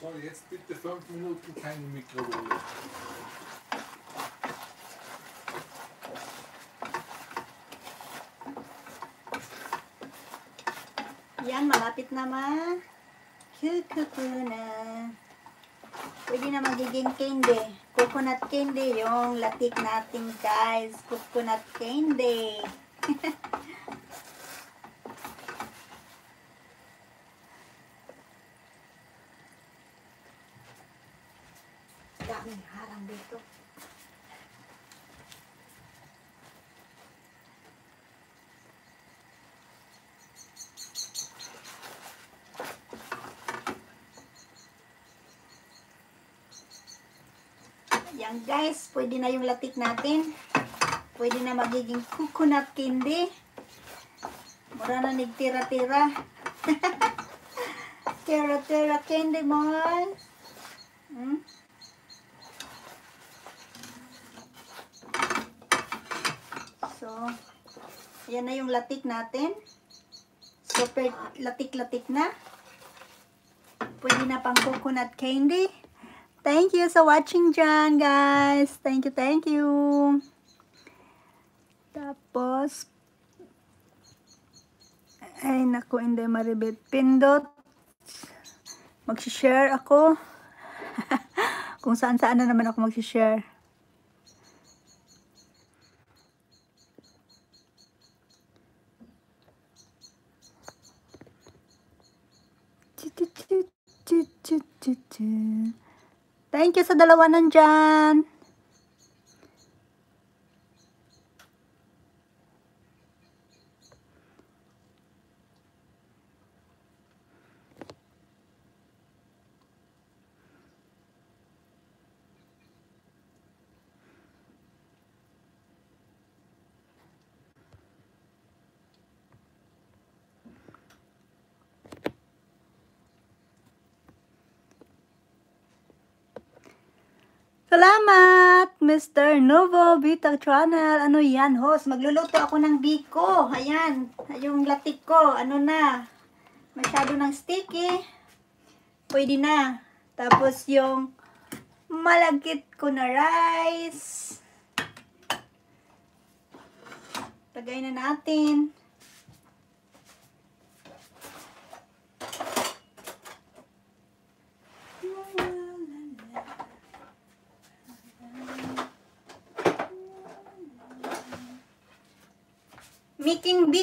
So, jetzt bitte fünf Minuten keine Mikrowelle. Yan, malapit naman. Kukuku na. Pwede na magiging candy. Coconut candy yung latik natin, guys. Coconut candy. Guys, pwede na yung latik natin. Pwede na magiging coconut candy. Mura na nagtira-tira. Tira-tira candy, mo. Hmm? So, yan na yung latik natin. Super latik-latik na. Pwede na pang coconut candy. Thank you so watching dyan, guys. Thank you, thank you. Tapos, ay, naku, hindi maribit. Pindot. Mag-share ako. Kung saan-saan na naman ako mag-share. Thank you sa dalawa nandyan. Salamat, Mr. Novo Bitag Channel. Ano yan, host? Magluluto ako ng biko. Ayan, yung latik ko. Ano na? Masyado ng sticky. Pwede na. Tapos yung malagkit ko na rice. Tagay na natin.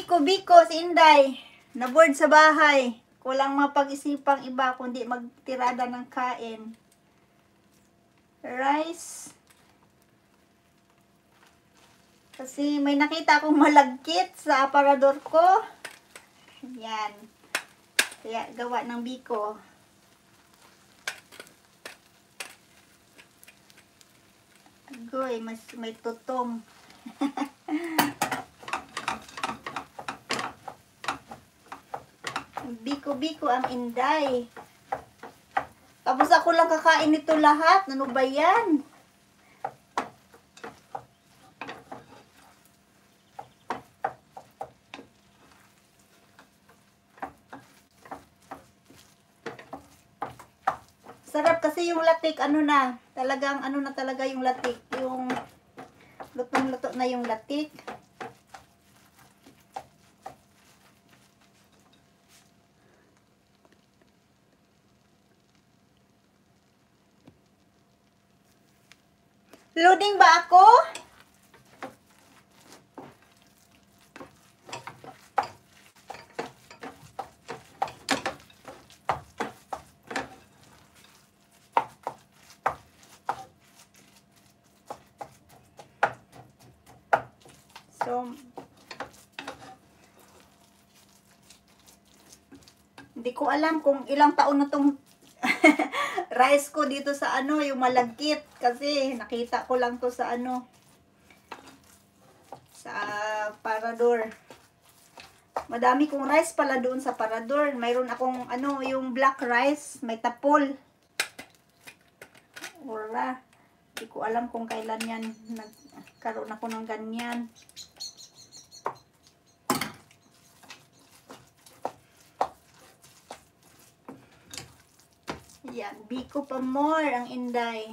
biko-biko si Inday. Naboard sa bahay. Kulang mapag-isipang iba kundi magtirada ng kain. Rice. Kasi may nakita akong malagkit sa aparador ko. Yan. Kaya gawa ng biko. Agoy, mas may tutong. Biko-biko ang inday. Tapos ako lang kakain nito lahat. Ano ba yan? Sarap kasi yung latik, ano na, talagang ano na talaga yung latik, yung lutong-luto na yung latik. Magaling ba ako? So, hindi ko alam kung ilang taon na itong rice ko dito sa ano, yung malagkit. Kasi nakita ko lang to sa ano, sa parador. Madami kong rice pala doon sa parador. Mayroon akong ano, yung black rice, may tapol. Wala. Hindi ko alam kung kailan yan nagkaroon ako ng ganyan. Biko pa more ang Inday.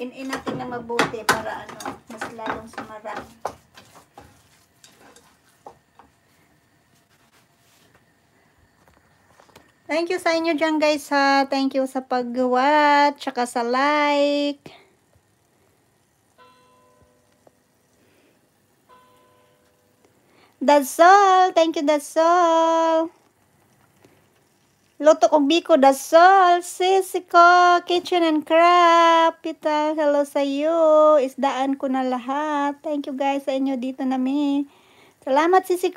In-in natin na mabuti para ano, mas lalong sumarap. Thank you sa inyo dyan guys ha. Thank you sa pag-watch, tsaka sa like. That's all. Thank you, that's all. Loto kong biko, that's all. Sisiko, kitchen and craft. Pita, hello sa iyo. Isdaan ko na lahat. Thank you guys sa inyo dito na mi. Salamat sisi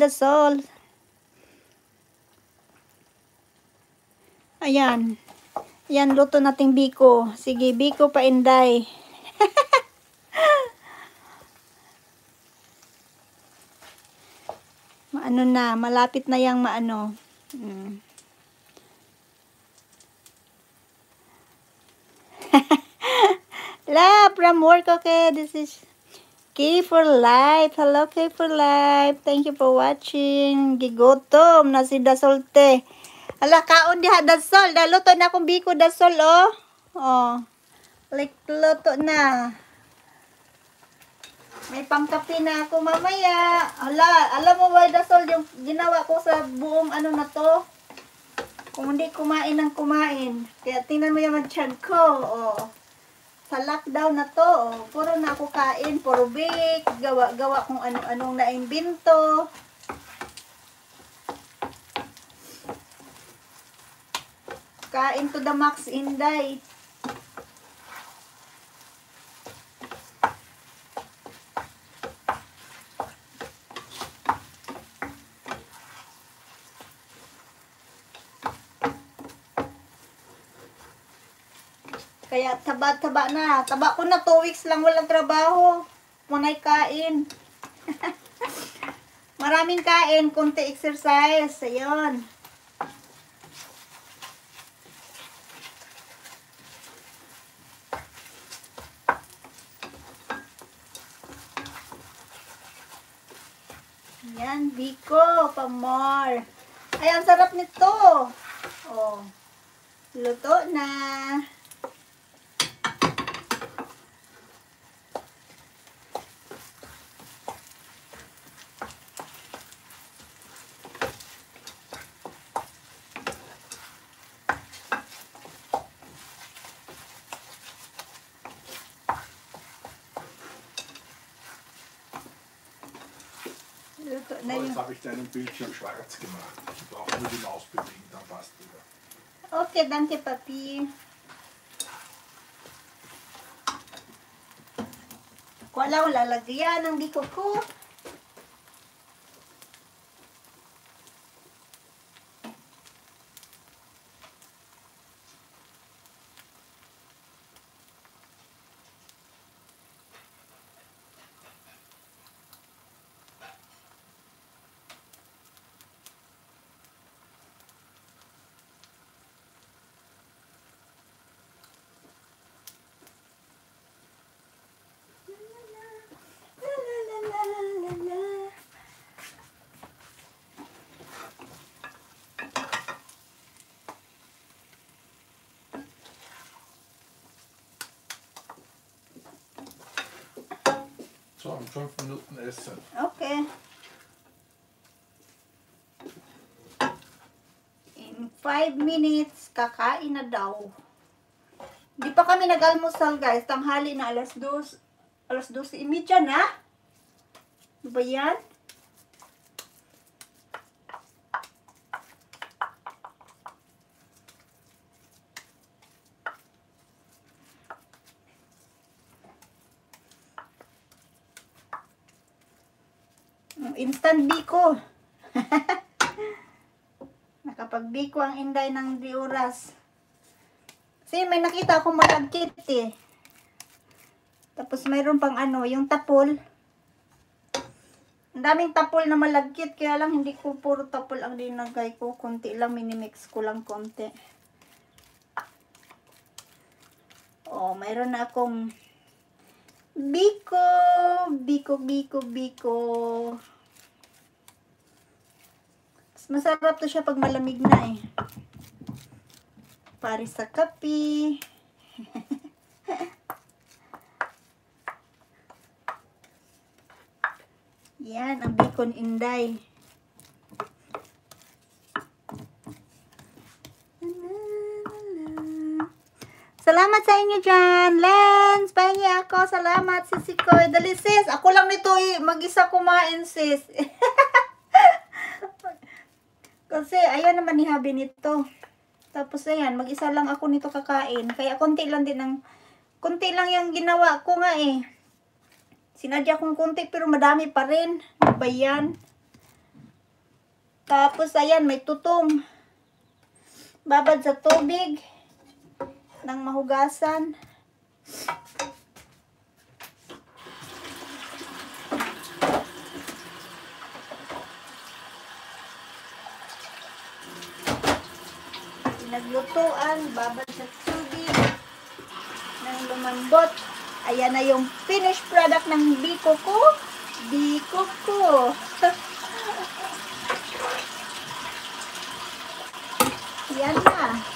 that's all. Ayan. Ayan, luto nating biko. Sige, biko pa inday. ano na, malapit na yung maano. Mm. La, from work, okay, this is K for life. Hello, K for life. Thank you for watching. Gigotom na si Dasolte. Ala, kaon diha Dasol. Daluto na akong biko Dasol, oh. Oh. Like, luto na. May pangkape na ako mamaya. Hala, alam mo ba, yung ginawa ko sa buong ano na to? Kung hindi kumain ng kumain. Kaya tingnan mo yung mag ko. Oh. Sa lockdown na to, oh. puro na ako kain. Puro bake, gawa-gawa kung ano-anong naimbinto. Kain to the max, in Inday. taba-taba na. Taba ko na 2 weeks lang walang trabaho. Munay kain. Maraming kain, konti exercise. Ayun. Yan Biko, pamor. Ay, ang sarap nito. Oh, luto na. deinen Bildschirm schwarz gemacht. Ich brauche nur die Maus bewegen, dann passt wieder. Okay, danke Papi. Ko alam, lalagyan ng diko ko. So in fünf Minuten essen. Okay. In five minutes, kakain na daw. Di pa kami nag-almusal guys. Tanghali na alas dos. Alas dos imidya na. Diba yan? Nakapagtanbiko. Nakapagbiko ang inday ng di oras. Kasi may nakita akong malagkit eh. Tapos mayroon pang ano, yung tapol. Ang daming tapol na malagkit. Kaya lang hindi ko puro tapol ang dinagay ko. Kunti lang, minimix ko lang konti. Oh, mayroon na akong Biko! Biko, Biko, Biko. Masarap to siya pag malamig na eh. Pare sa kape. Yan, ang bacon inday. Salamat sa inyo dyan. Lens, pahingi ako. Salamat, sisikoy. Dali, sis. Ako lang nito eh. Mag-isa kumain, sis. Kasi, ayan naman ni Habi nito. Tapos, ayan, mag-isa lang ako nito kakain. Kaya, konti lang din ang, konti lang yung ginawa ko nga eh. Sinadya kong konti, pero madami pa rin. Ano ba yan? Tapos, ayan, may tutong. Babad sa tubig Nang mahugasan. naglutuan, babad sa tubig ng lumambot. Ayan na yung finished product ng biko ko. Biko ko. Yan na.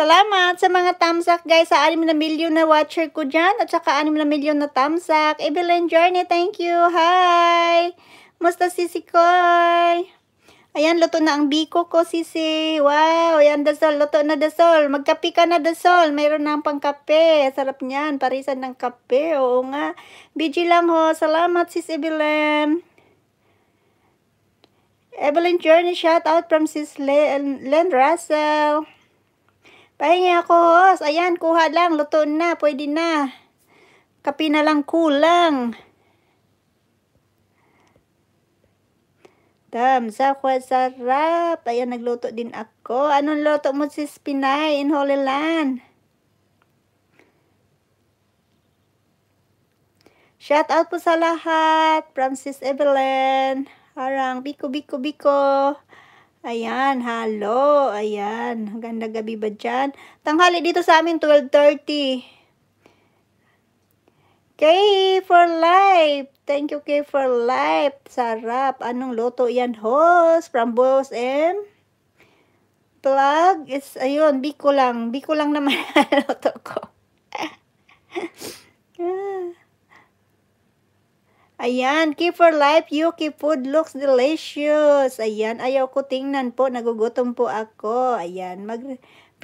Salamat sa mga thumbs up guys sa 6 na milyon na watcher ko dyan at saka 6 na milyon na thumbs up. Evelyn Journey, thank you. Hi! Musta sisi koy? Ayan, luto na ang biko ko sisi. Wow, ayan dasol, luto na dasol. Magkape ka na dasol. Mayroon na ang pangkape. Sarap niyan, parisan ng kape. Oo nga. BG lang ho. Salamat sis Evelyn. Evelyn Journey, shout out from sis Len, Len Russell. Pahingi ako, host. Ayan, kuha lang. Luto na. Pwede na. Kapi na lang kulang. Thumbs up. Sarap. Ayan, nagluto din ako. Anong luto mo si Pinay in Holy Land? Shout out po sa lahat Francis Sis Evelyn. Harang, biko, biko, biko. Ayan, hello. Ayan, ganda gabi ba dyan? Tanghali dito sa amin, 12.30. Kay for life. Thank you, Kay for life. Sarap. Anong loto yan, host? From Boss M? Plug? Is, ayun, biko lang. Biko lang naman loto ko. ah. Ayan, keep for life, Yuki food looks delicious. Ayan, ayaw ko tingnan po, nagugutom po ako. Ayan, mag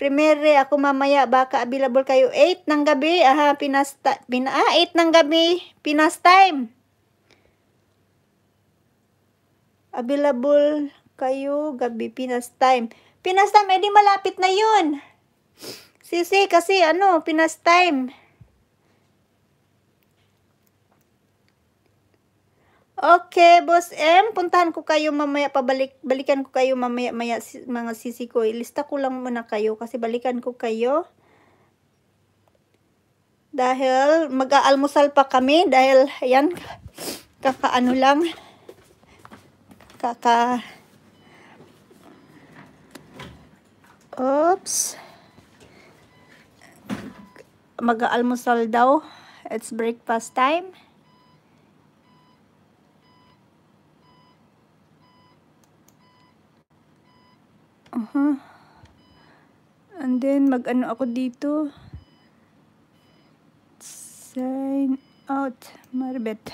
primere ako mamaya, baka available kayo 8 ng gabi. Aha, Pinas, pina, ah, 8 ng gabi, Pinas time. Available kayo gabi, Pinas time. Pinas time, edi malapit na yun. Sisi, kasi ano, Pinas time. Okay, Boss M, puntahan ko kayo mamaya, pabalik, balikan ko kayo mamaya, maya, mga sisi ko. Ilista ko lang muna kayo kasi balikan ko kayo. Dahil mag-aalmusal pa kami dahil, ayan, kakaano lang. Kaka... Oops. Mag-aalmusal daw. It's breakfast time. Uh-huh. And then, mag-ano ako dito. Sign out. Marbet.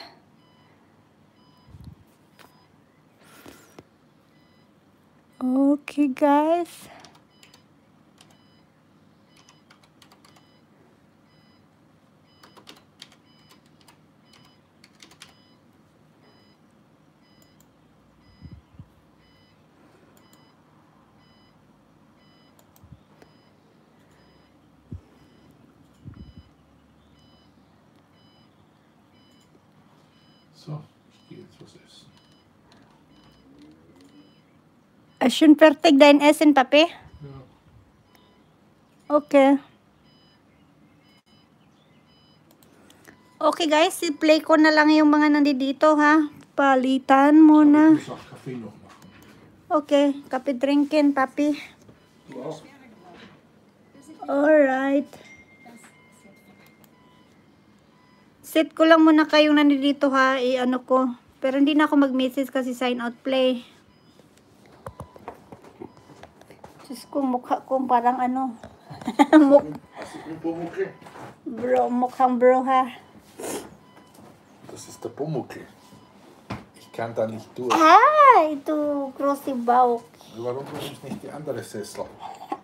Okay, guys. So, Jesus. As yun perfect din esin, eh, papi? Okay. Okay guys, i-play ko na lang yung mga nandito ha. Palitan mo na. Okay, kape drinkin, papi. Alright. Set ko lang muna kayong nandito ha. I-ano ko. Pero hindi na ako mag-message kasi sign out play. Diyos ko, mukha ko parang ano. Muk bro, mukhang bro ha. Das ist der Pumuckl. Ich kann da nicht durch. Ah, du große Bauch. Warum du nimmst nicht die andere Sessel?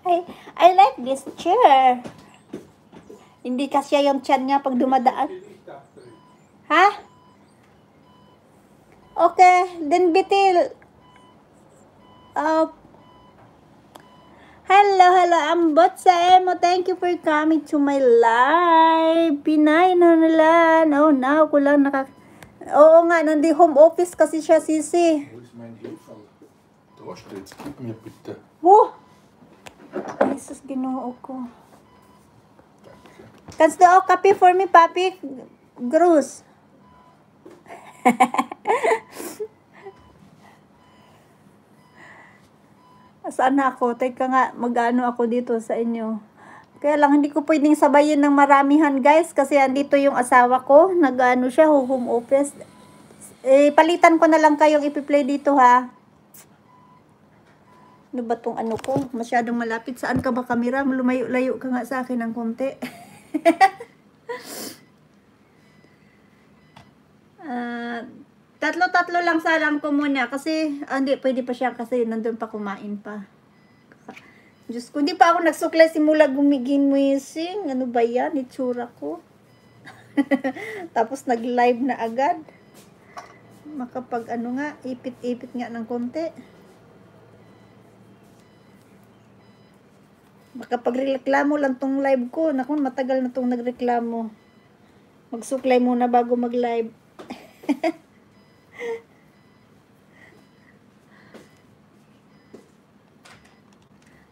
I, I like this chair. Hindi kasi yung chan niya pag dumadaan. Ha? Okay, then bitil. Uh, hello, hello, I'm sa Emo. Thank you for coming to my live. Pinay na nila. No, now ko lang naka... Oo nga, nandi home office kasi siya, sisi. Wo ist mein Hilfall? Da gib mir bitte. Wo? Jesus, ginoo ko. Cans do oh, kape for me, papi. Grus. Saan ako? Teka nga, mag-ano ako dito sa inyo. Kaya lang, hindi ko pwedeng sabayin ng maramihan, guys. Kasi andito yung asawa ko. Nag-ano siya, home office. Eh, palitan ko na lang kayong ipiplay dito, ha? Ano ba tong ano ko? Masyadong malapit. Saan ka ba, camera? Lumayo-layo ka nga sa akin ng konti. Uh, tatlo-tatlo lang salam ko muna kasi ah, hindi pwede pa siya kasi nandun pa kumain pa. Diyos ko, hindi pa ako nagsuklay simula mo gumigimising. Ano ba yan? Itsura ko. Tapos nag-live na agad. Makapag ano nga, ipit-ipit nga ng konti. reklamo lang tong live ko. Naku, matagal na tong nagreklamo. Magsuklay muna bago mag-live.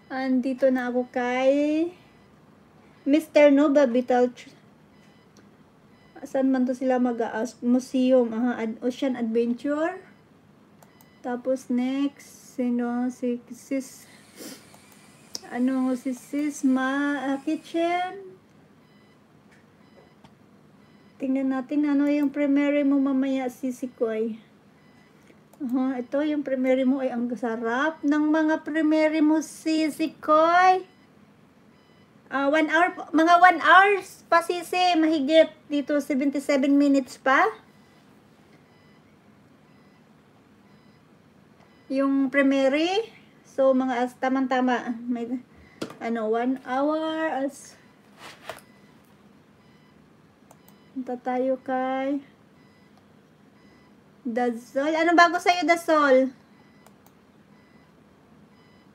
Andito na ako kay Mr. Nova Vital Saan man to sila mag-aas? Museum. Aha, Ad Ocean Adventure. Tapos next, sino? Si Sis ano, si Sis Ma uh, ah, Kitchen. Tingnan natin ano yung primary mo mamaya sisikoy. Uh -huh, ito yung primary mo ay ang sarap ng mga primary mo sisikoy. Uh, ah, one hour, mga 1 hours pa sisi, mahigit dito 77 minutes pa. Yung primary, so mga as tamang-tama, may ano 1 hour as Punta tayo kay Dasol. Ano bago sa'yo, Dasol?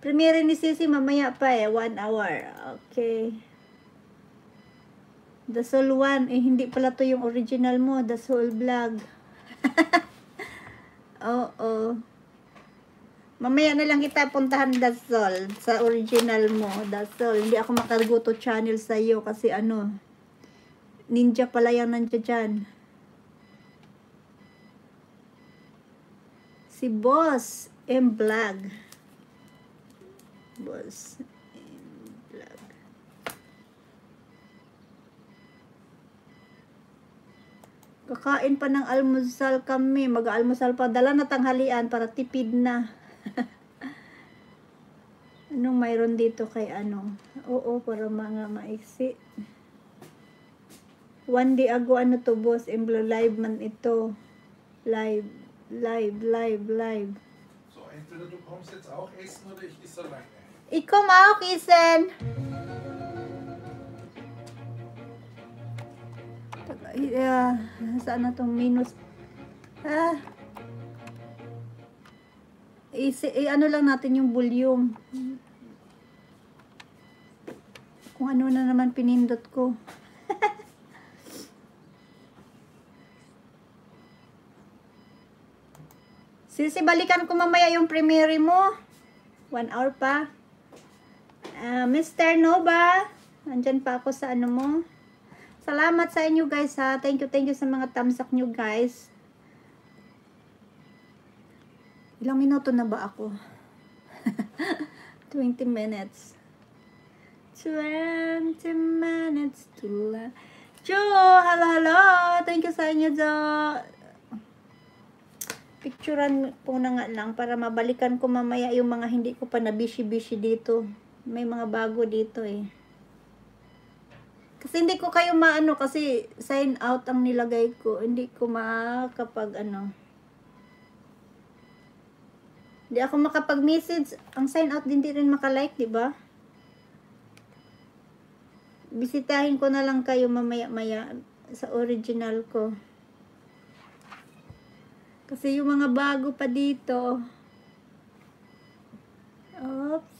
Premiere ni Sisi mamaya pa eh. One hour. Okay. The Soul 1. Eh, hindi pala to yung original mo. The Soul vlog. Oo. Oh, oh. Mamaya na lang kita puntahan The Soul. sa original mo. The Soul. hindi ako makargo to channel sa iyo kasi ano, ninja pala yung nandiyan dyan. Si Boss M. Blag. Boss M. Blag. Kakain pa ng almusal kami. Mag-almusal pa. Dala na tanghalian para tipid na. Anong mayroon dito kay ano? Oo, para mga maiksi. One day ago, ano to boss? Emblo live man ito. Live, live, live, live. So, entweder du kommst jetzt auch essen oder ich esse alleine. Ich komme auch essen. Yeah, saan na tong minus? Ah. Isi, eh, ano lang natin yung volume. Kung ano na naman pinindot ko. Sisi, balikan ko mamaya yung premiere mo. One hour pa. Uh, ah, Mr. Nova, nandyan pa ako sa ano mo. Salamat sa inyo guys ha. Thank you, thank you sa mga thumbs up nyo guys. Ilang minuto na ba ako? 20 minutes. 20 minutes to la... Jo, hello, hello. Thank you sa inyo, Jo picturean po na nga lang para mabalikan ko mamaya yung mga hindi ko pa na busy-busy dito. May mga bago dito eh. Kasi hindi ko kayo maano kasi sign out ang nilagay ko. Hindi ko makapag ano. Hindi ako makapag-message. Ang sign out din di rin makalike, di ba? Bisitahin ko na lang kayo mamaya-maya sa original ko. Kasi yung mga bago pa dito. Oops.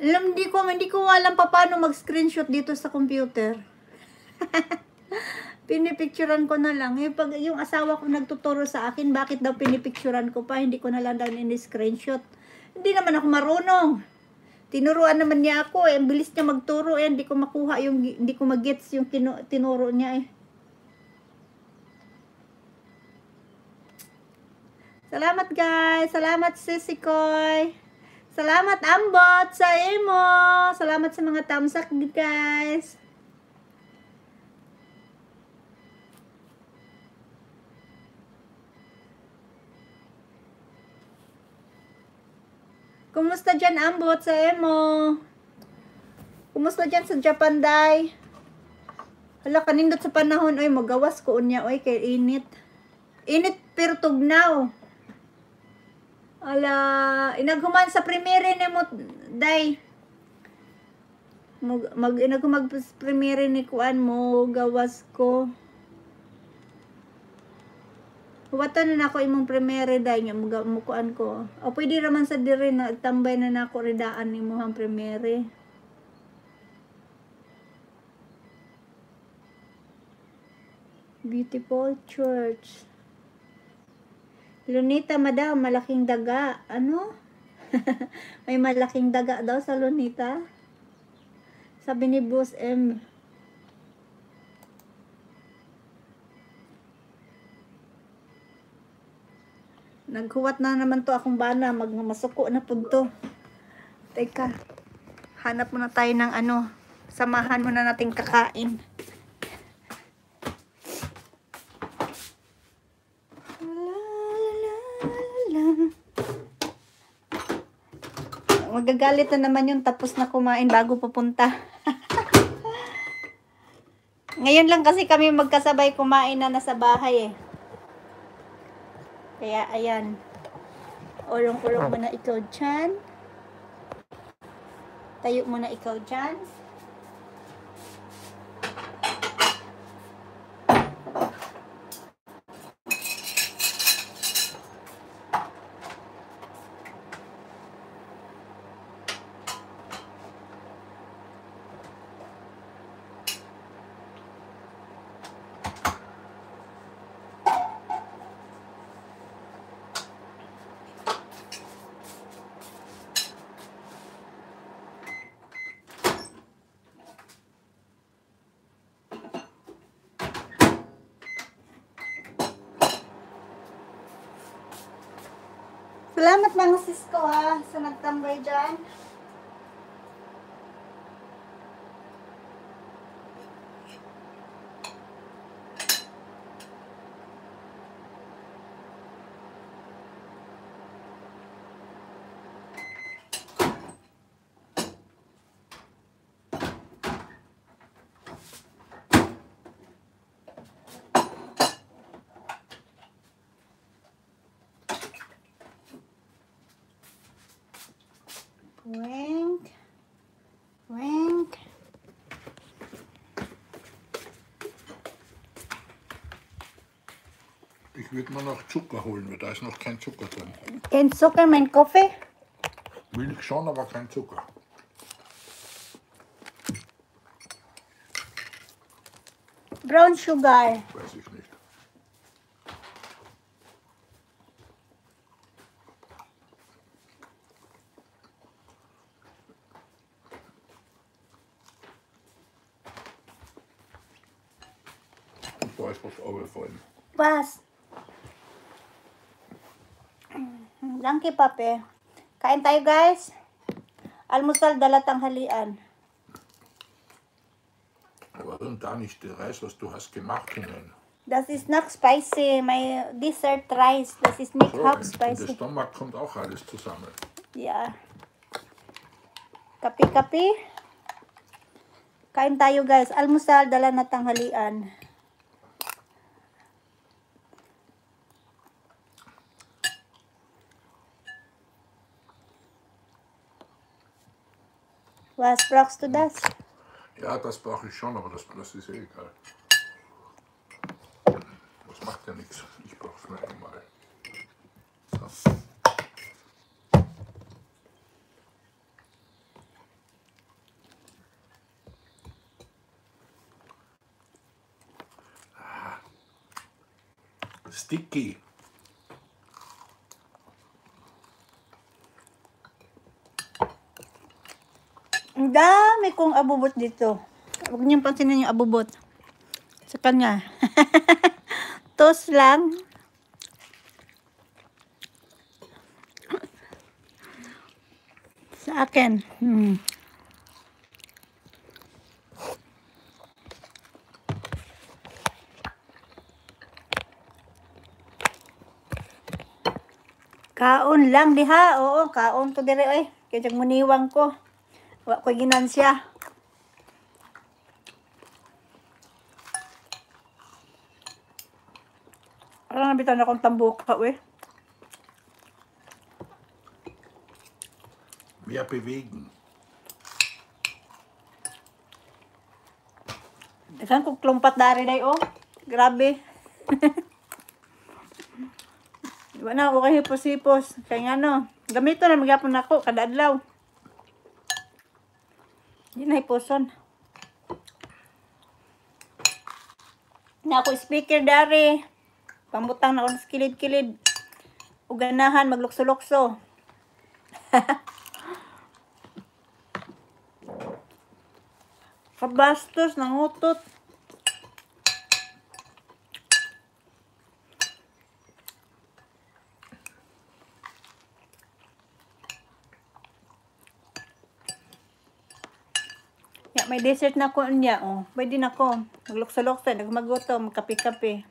Alam, hindi ko, hindi ko alam pa paano mag-screenshot dito sa computer. pinipicturan ko na lang. Yung, eh, pag, yung asawa ko nagtuturo sa akin, bakit daw pinipicturan ko pa, hindi ko na lang daw in-screenshot. Hindi naman ako marunong. Tinuruan naman niya ako eh. Ang bilis niya magturo eh. Hindi ko makuha yung, hindi ko magets yung tinu tinuro niya eh. Salamat guys. Salamat Sisikoy. Salamat Ambot sa imo. Salamat sa mga thumbs up guys. Kumusta dyan, Ambot, sa emo? Kumusta dyan sa Japan, Day? Hala, kanindot sa panahon, oy, magawas ko unya, oy, kay init. Init, pero tugnaw. Ala, inaghuman sa premiere ni mo, Day. Mag, mag, inaghuman sa primere ni Kuan mo, gawas ko. Huwatan na nako imong premiere dai nga mukuan ko. O pwede raman sa diri na tambay na nako redaan nimo muhang premiere Beautiful church. Lunita madam, malaking daga. Ano? May malaking daga daw sa Lunita. Sabi ni Boss M. Naghuwat na naman to akong bana. Magmasuko na po to. Teka. Hanap muna tayo ng ano. Samahan muna nating kakain. Magagalit na naman yung tapos na kumain bago pupunta. Ngayon lang kasi kami magkasabay kumain na nasa bahay eh. Kaya, ayan. Ulong-ulong hmm. mo na ikaw dyan. Tayo mo na ikaw dyan. Salamat mga sis ko ha, sa nagtambay dyan. würde man noch Zucker holen, weil da ist noch kein Zucker drin. Kein Zucker in meinen Kaffee? Milch schon, aber kein Zucker. Brown Sugar. makeup eh. Kain tayo guys. Almusal dala tanghalian. Warum da nicht der Reis, was du hast gemacht, Hinein? Das ist not spicy. My dessert rice. Das ist nicht so, oh, spicy. In der Stomach kommt auch alles zusammen. Yeah. Kapi-kapi. Kain tayo guys. Almusal dala na tanghalian. Was brauchst du das? Ja, das brauche ich schon, aber das, das ist eh egal. Das macht ja nichts. Ich brauche es nur einmal. So. Ah. Sticky. Ang dami kong abubot dito. Huwag niyong pansinin yung abubot. Sa kanya. Toast lang. Sa akin. Hmm. Kaon lang diha. Oo, kaon to dire oy. Kaya muniwang ko. Wala ko ginansya. Parang nabitan akong tambuka, we. Via pivig. Isan kong klumpat dari day, oh. Grabe. Wala na ako kahipos-hipos. Kaya nga no, gamito na magyapon ako, adlaw. Yun ay poson. Na ako speaker dari. Pambutang na ako sa kilid-kilid. Uganahan, maglukso-lukso. Kabastos, nangutot. May dessert na ko niya, oh. Pwede na ko. Magluksa-luksa. nagmagutom, kape-kape.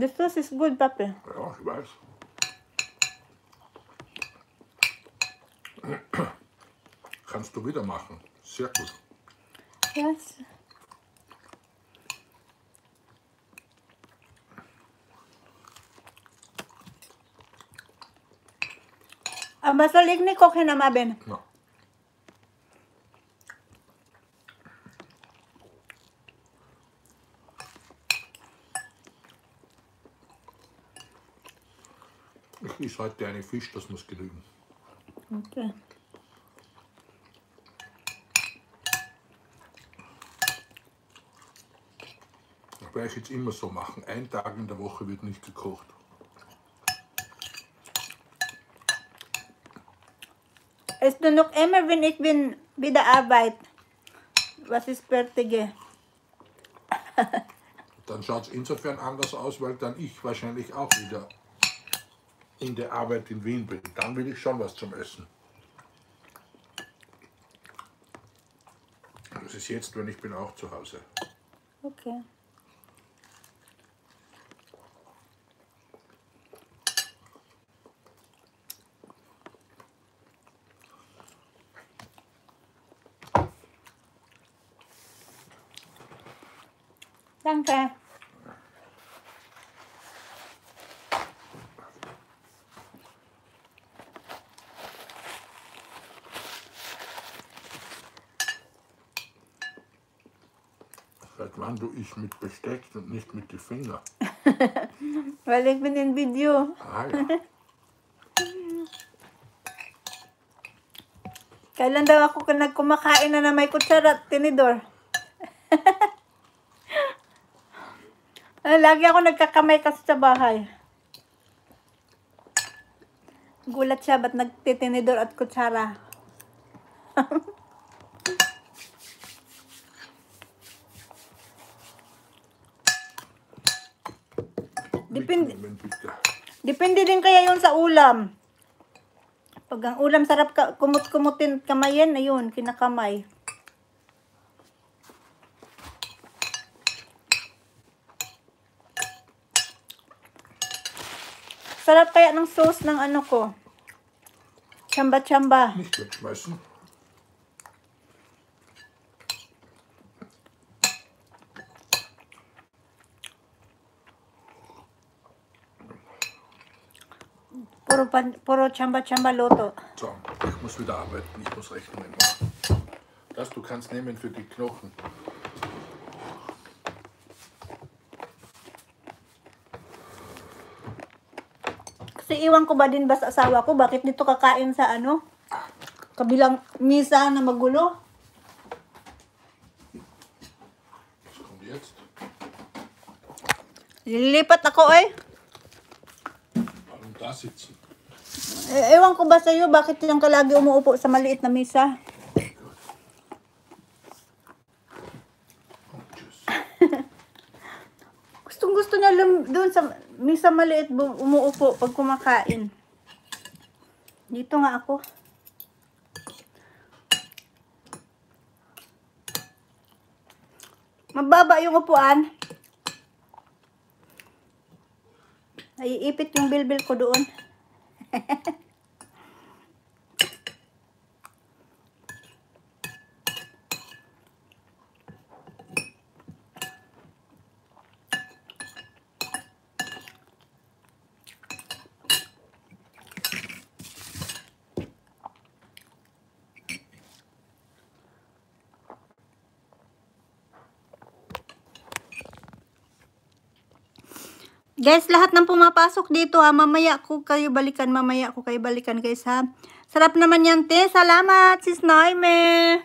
This sauce is good, Papi. Oh, it's nice. kannst du wieder machen. Sehr gut. Yes. Am Wasser liegt nicht kochen, aber Ben. Ja. Ich esse heute eine Fisch, das muss genügen. Okay. werde ich jetzt immer so machen. Ein Tag in der Woche wird nicht gekocht. Es nur noch immer, wenn ich bin, wieder arbeite. Was ist fertige? dann schaut es insofern anders aus, weil dann ich wahrscheinlich auch wieder in der Arbeit in Wien bin. Dann will ich schon was zum Essen. Das ist jetzt, wenn ich bin auch zu Hause. Okay. Okay. Seit wann du ich mit Besteck und nicht mit den Finger? Weil ich bin im Video. Ah, Kailan daw ako ka nagkumakain na na may kutsara at tinidor? Lagi ako nagkakamay kasi sa bahay. Gulat siya ba't nagtitinidor at kutsara. Depende, depende din kaya yun sa ulam. Pag ang ulam sarap ka, kumut-kumutin kamayin, ayun, kinakamay. Sarap kaya ng sauce ng ano ko. Chamba-chamba. Nicht wegschmeißen. Puro, puro chamba-chamba Loto. So, ich muss wieder arbeiten. Ich muss Rechnungen machen. Das du kannst nehmen für die Knochen. Si iwan ko ba din ba sa asawa ko? Bakit dito kakain sa ano? Kabilang misa na magulo? Lilipat ako eh. Warum da sitzen? ewan ko ba sa'yo, bakit lang kalagi umuupo sa maliit na misa? isa maliit umuupo pag kumakain. Dito nga ako. Mababa yung upuan. Naiipit yung bilbil ko doon. Guys, lahat ng pumapasok dito ha. Ah, mamaya ko kayo balikan. Mamaya ko kayo balikan guys ha. Sarap naman yan te. Salamat sis Noime.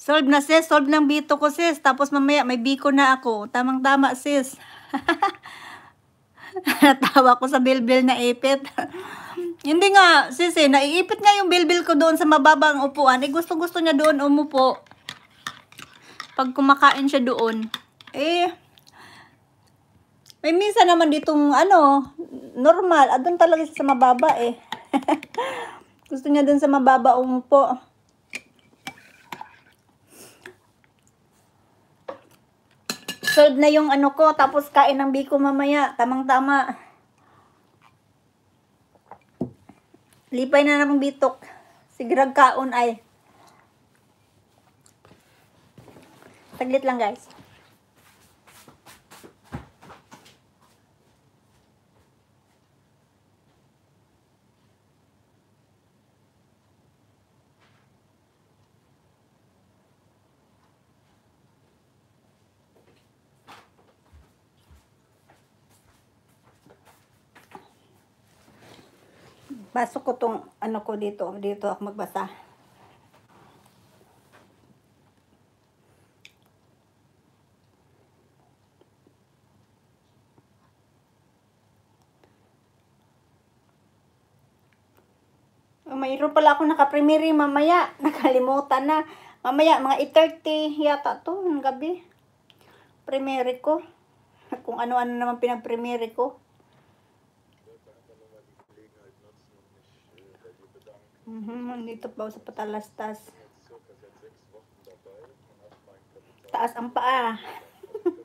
Solve na sis. Solve ng bito ko sis. Tapos mamaya may biko na ako. Tamang tama sis. Natawa ko sa bilbil na ipit. Hindi nga, sis eh, naiipit nga yung bilbil ko doon sa mababang upuan. Eh, gusto-gusto niya doon umupo. Pag kumakain siya doon. Eh, may minsan naman ditong ano, normal. Adun ah, talaga sa mababa eh. Gusto niya dun sa mababa umupo. Solve na yung ano ko. Tapos kain ng biko mamaya. Tamang-tama. Lipay na namang bitok. Sigrag kaon ay. Taglit lang guys. Basok ko tong ano ko dito. Dito ako magbasa. Oh, mayroon pala ako naka premiere mamaya. Nakalimutan na. Mamaya, mga 8.30 yata to, ng gabi. Premiere ko. Kung ano-ano naman pinag-primary ko. Mhm, nandito pa sa patalastas. Taas ang paa.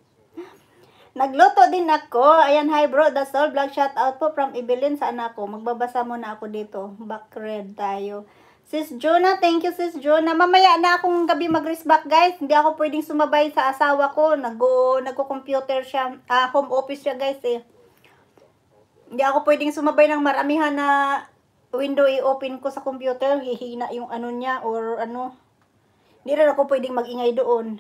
Nagluto din ako. Ayan, hi bro. That's all. Vlog shout out po from Evelyn sa anak ko. Magbabasa muna ako dito. Back red tayo. Sis Jonah, thank you Sis Jonah. Mamaya na akong gabi mag-respect guys. Hindi ako pwedeng sumabay sa asawa ko. nag nagko-computer siya. Uh, home office siya guys eh. Hindi ako pwedeng sumabay ng maramihan na window i-open ko sa computer, hihina yung ano niya or ano. Hindi rin ako pwedeng magingay doon.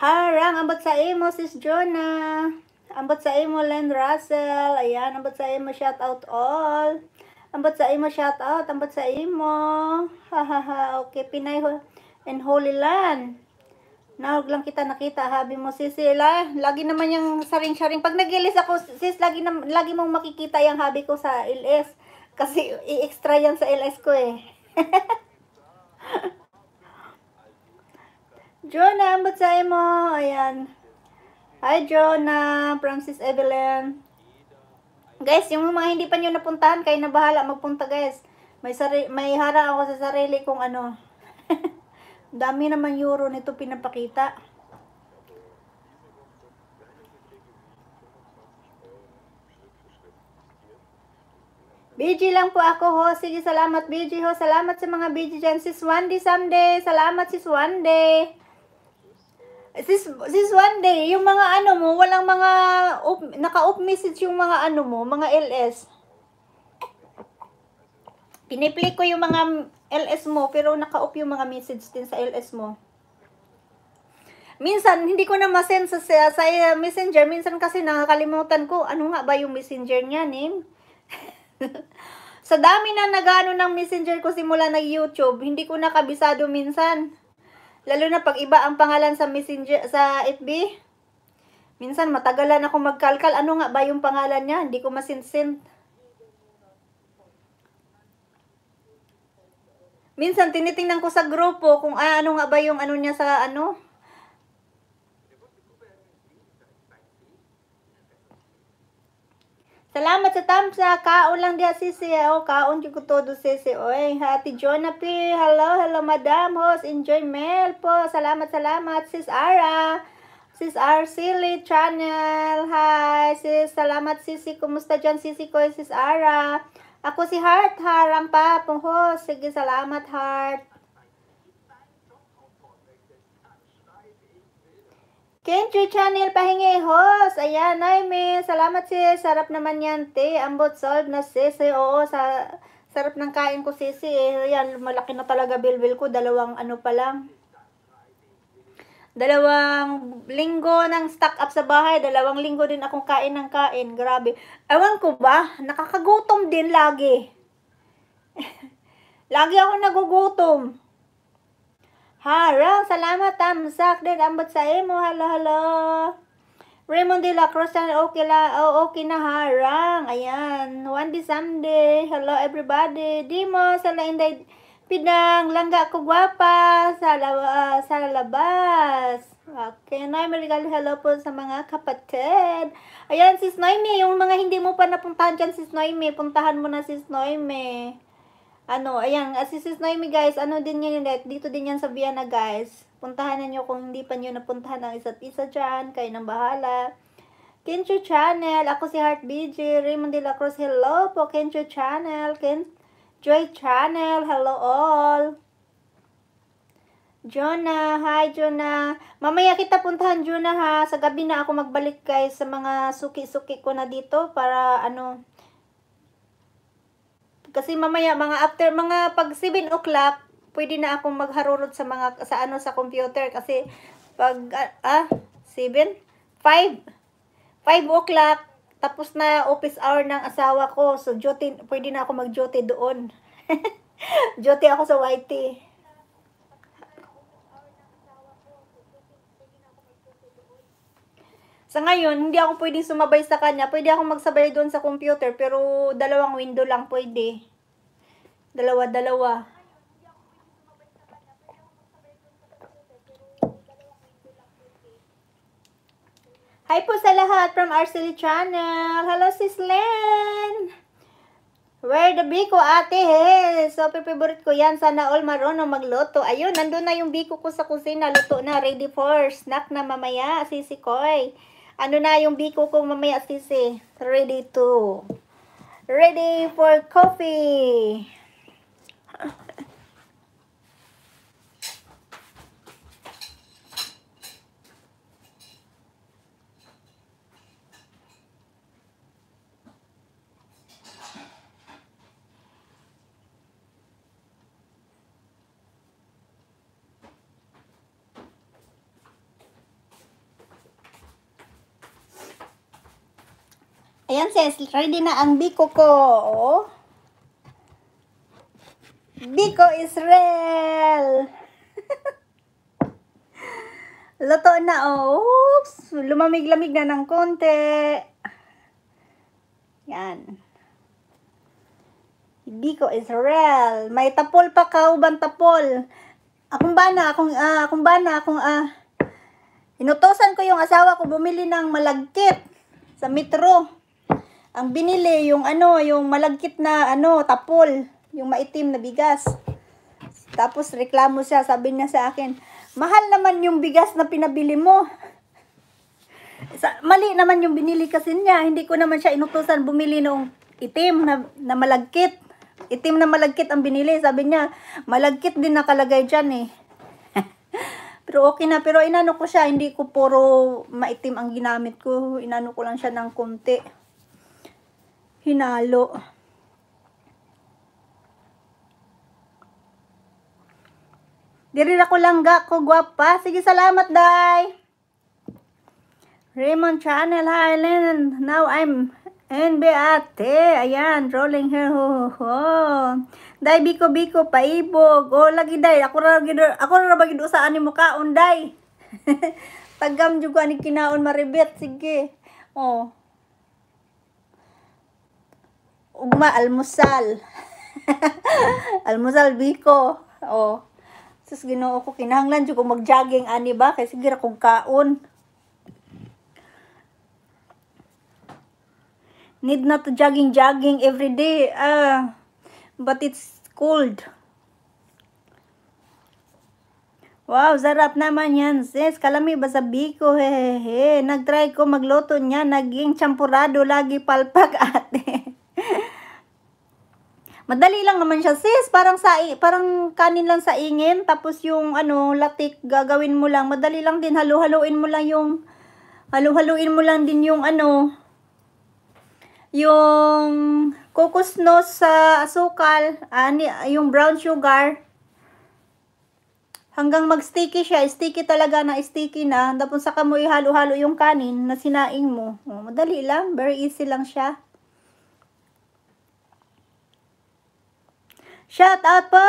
Harang, ambot sa imo, sis Jonah. Ambot sa imo, Len Russell. Ayan, ambot sa imo, shout out all. Ambot sa imo, shout out. Ambot sa imo. Ha ha ha. Okay, Pinay and Holy Land. Nahog lang kita nakita, habi mo sis, sila. Eh, lagi naman yung saring-saring. Pag nag-ilis ako, sis, lagi, na, lagi mong makikita yung habi ko sa LS. Kasi i-extra yan sa LS ko eh. Jonah, ambot mo. Ayan. Hi, Jonah. From Sis Evelyn. Guys, yung mga hindi pa nyo napuntahan, kayo na bahala magpunta, guys. May, sari may harang ako sa sarili kung ano. Dami naman euro nito pinapakita. BG lang po ako ho. Sige, salamat BG ho. Salamat sa mga BG dyan. Sis day someday. Salamat sis day Sis, sis day yung mga ano mo, walang mga up, naka-up message yung mga ano mo, mga LS. Piniplay ko yung mga LS mo, pero naka-off yung mga message din sa LS mo. Minsan, hindi ko na masend sa, sa, sa eh, messenger. Minsan kasi nakakalimutan ko, ano nga ba yung messenger niya, name? sa dami na nagano ng messenger ko simula nag YouTube, hindi ko nakabisado minsan. Lalo na pag iba ang pangalan sa messenger, sa FB. Minsan, matagalan ako magkalkal. Ano nga ba yung pangalan niya? Hindi ko masinsint. Minsan, tinitingnan ko sa grupo kung ah, ano nga ba yung ano niya sa ano. Salamat sa tamsa. Kaon lang diya sisi. Eh. O, oh, kaon yung todo sisi. Oy, hati Jonah P. Hello, hello, madam. Host, enjoy mail po. Salamat, salamat. Sis Ara. Sis Arcili Channel. Hi, sis. Salamat, sisi. Kumusta dyan, sisi ko? Sis Ara. Ako si Heart, pa, pungho. Sige, salamat, Heart. Kenchu Channel, pahingi, host. Ayan, Naime. Salamat sis. Sarap naman yan, te. Ambot solve na sis. oo, sa, sarap ng kain ko, sis. Eh. Ayan, malaki na talaga bilbil ko. Dalawang ano pa lang dalawang linggo ng stock up sa bahay, dalawang linggo din akong kain ng kain. Grabe. Ewan ko ba, nakakagutom din lagi. lagi ako nagugutom. Harang, salamat tamsak ah. din ambot sa imo. Hello, hello. Raymond de la Cruz, okay, la, oh, okay na harang. Ayan, one day someday. Hello everybody. Dimo, sa lain day Pinang, langga ko guwapa sa, uh, sa labas. Okay, Noemi Regal, hello po sa mga kapatid. Ayan, sis Noemi, yung mga hindi mo pa napuntahan dyan, sis Noemi, puntahan mo na sis Noemi. Ano, ayan, uh, ah, sis, sis Noemi guys, ano din yan ulit, eh, dito din yan sa Vienna guys. Puntahan niyo kung hindi pa niyo napuntahan ang isa't isa dyan, kayo nang bahala. Kencho Channel, ako si Heart BJ, Raymond De La Cruz, hello po, Kencho Channel, Kencho Joy Channel, hello all. Jonah, hi Jonah. Mamaya kita puntahan Jonah ha. Sa gabi na ako magbalik guys sa mga suki-suki ko na dito para ano. Kasi mamaya mga after mga pag 7 o'clock, pwede na akong magharurot sa mga sa ano sa computer kasi pag ah 7 5 5 o'clock tapos na office hour ng asawa ko. So, duty, pwede na ako mag-duty doon. duty ako sa YT. Sa ngayon, hindi ako pwedeng sumabay sa kanya. Pwede ako magsabay doon sa computer, pero dalawang window lang pwede. Dalawa-dalawa. Hi po sa lahat from Arceli Channel. Hello, sis Len. Where the Biko, ate? Hey, so, favorite ko yan. Sana all marunong magluto. Ayun, nandun na yung Biko ko sa kusina. Luto na. Ready for snack na mamaya, sisi koy. Ano na yung Biko ko mamaya, sisi? Ready to. Ready for coffee. Ayan sis, ready na ang biko ko. Oh. Biko Israel! Luto na oh. Oops! Lumamig-lamig na ng konti. Yan. Biko Israel. May tapol pa ka, ubang tapol. Akong bana, akong, ah, akong bana, akong, ah, inutosan ko yung asawa ko bumili ng malagkit sa metro. Ang binili, yung ano, yung malagkit na ano, tapol, yung maitim na bigas. Tapos reklamo siya, sabi niya sa akin, mahal naman yung bigas na pinabili mo. Sa, mali naman yung binili kasi niya, hindi ko naman siya inutusan bumili ng itim na, na malagkit. Itim na malagkit ang binili, sabi niya, malagkit din nakalagay dyan eh. Pero okay na. Pero inano ko siya. Hindi ko puro maitim ang ginamit ko. Inano ko lang siya ng konti hinalo. Dirila ko lang ga ko guwapa. Sige, salamat, Day. Raymond Channel, hi, Now I'm NB ate. Ayan, rolling her. Ho, ho, ho. Day, biko, biko, paibog. O, lagi, Day. Ako ra, ako ra bagid usaan ni mukaon, Day. Tagam juga ni kinaon maribet. Sige. Oh ugma almusal. almusal biko. Oh. Sus Ginoo ko kinahanglan jud ko mag-jogging ani ba kay sige ra kog kaon. Need na to jogging jogging every day. Ah. But it's cold. Wow, sarap naman yan, sis. Kalami ba sa biko? Hehehe. Nagtry ko magluto niya. Naging champurado lagi palpak ate. Madali lang naman siya, sis. Parang sa parang kanin lang sa ingin, tapos yung ano, latik gagawin mo lang. Madali lang din halu-haluin mo lang yung halu-haluin mo lang din yung ano, yung kukusno sa asukal, ani ah, yung brown sugar. Hanggang mag-sticky siya, sticky talaga na sticky na. Tapos saka mo ihalo-halo yung kanin na sinaing mo. Oh, madali lang, very easy lang siya. Shout out po!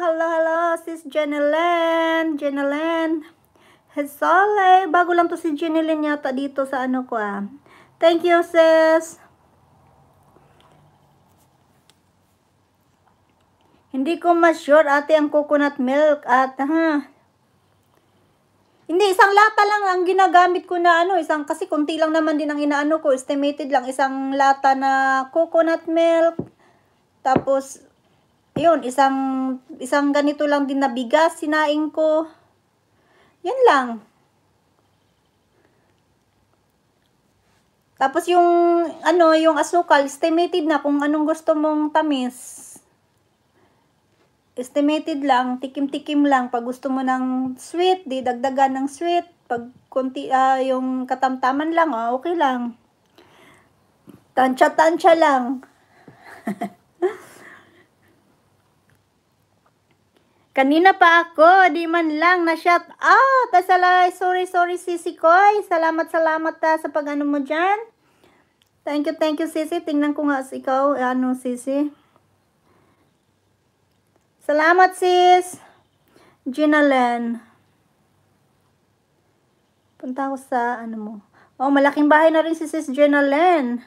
Hello, hello, sis Jenelyn. Jenelyn. Hesole. Bago lang to si Jenelyn yata dito sa ano ko ah. Thank you, sis. Hindi ko ma-sure ate ang coconut milk at ha. Ah, Hindi, isang lata lang ang ginagamit ko na ano, isang kasi konti lang naman din ang inaano ko, estimated lang isang lata na coconut milk. Tapos yun, isang, isang ganito lang din na bigas, sinaing ko. Yan lang. Tapos yung, ano, yung asukal, estimated na kung anong gusto mong tamis. Estimated lang, tikim-tikim lang. Pag gusto mo ng sweet, di dagdagan ng sweet. Pag konti, uh, yung katamtaman lang, oh, okay lang. Tansya-tansya lang. Kanina pa ako, di man lang na shout out. Asala, sorry, sorry, Sisi Koy. Salamat, salamat ta ah, sa pag-ano mo dyan. Thank you, thank you, Sisi. Tingnan ko nga si ikaw, ano, Sisi. Salamat, sis. Ginalen. Punta ako sa, ano mo. Oh, malaking bahay na rin si Sis Ginalen.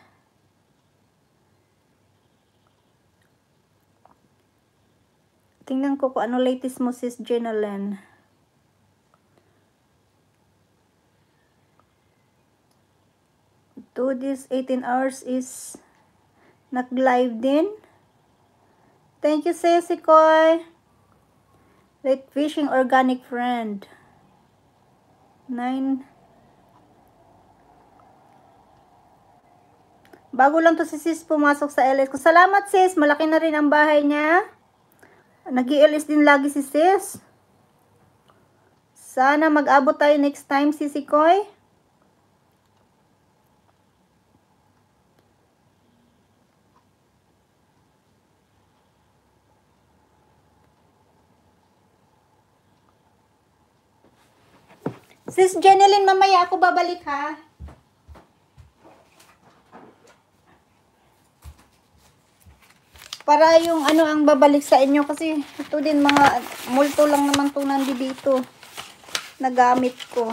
Tingnan ko kung ano latest mo sis Jenalyn. To this 18 hours is nag-live din. Thank you sis Ikoy. Late fishing organic friend. 9 Bago lang to si sis pumasok sa LS. Salamat sis, malaki na rin ang bahay niya nag ls din lagi si sis. Sana mag-abot tayo next time, sisi Koy. Sis Jeneline, mamaya ako babalik ha. Para yung ano ang babalik sa inyo kasi ito din mga multo lang naman 'tong nandito nagamit ko.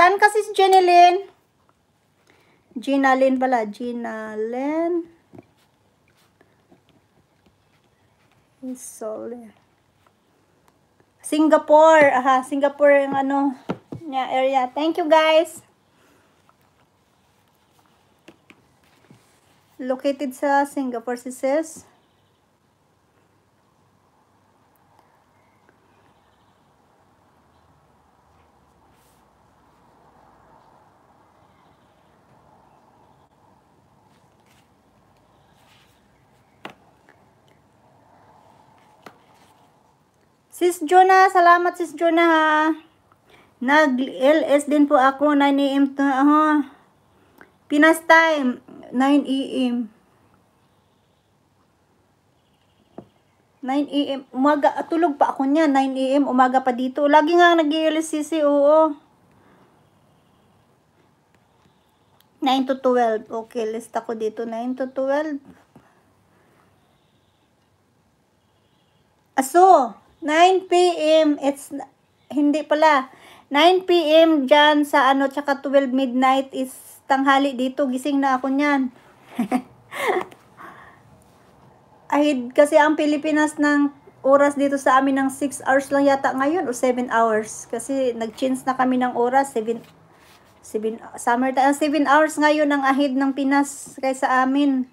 Saan kasi si Jeneline? Ginalyn pala. Ginalyn. Isole. Singapore. Aha, Singapore yung ano, niya area. Thank you guys. Located sa Singapore si sis. Jonah, salamat Sis Jonah ha. Nag-LS din po ako, 9am to, uh, Pinas time, 9am. 9am, umaga, tulog pa ako niya, 9am, umaga pa dito. Lagi nga nag-LS sisi, oo. 9 to 12, okay, list ako dito, 9 to 12. Aso, 9 p.m. It's, hindi pala. 9 p.m. dyan sa ano, tsaka 12 midnight is tanghali dito. Gising na ako niyan. Ahid kasi ang Pilipinas ng oras dito sa amin ng 6 hours lang yata ngayon o 7 hours. Kasi nag-change na kami ng oras. 7, 7, summer time. 7 hours ngayon ang ahid ng Pinas kaysa amin.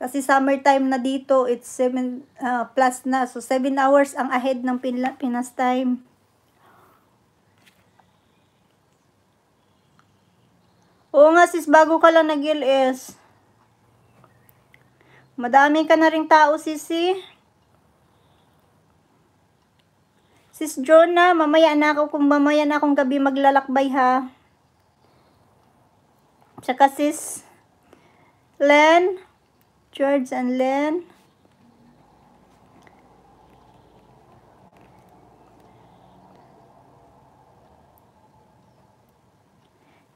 Kasi summertime na dito, it's 7 uh, ah, plus na. So, 7 hours ang ahead ng Pin Pinas time. Oo nga sis, bago ka lang nag-LS. Madami ka na rin tao sis eh. Sis Jonah, mamaya na ako kung mamaya na akong gabi maglalakbay ha. Tsaka sis Len, George and Len.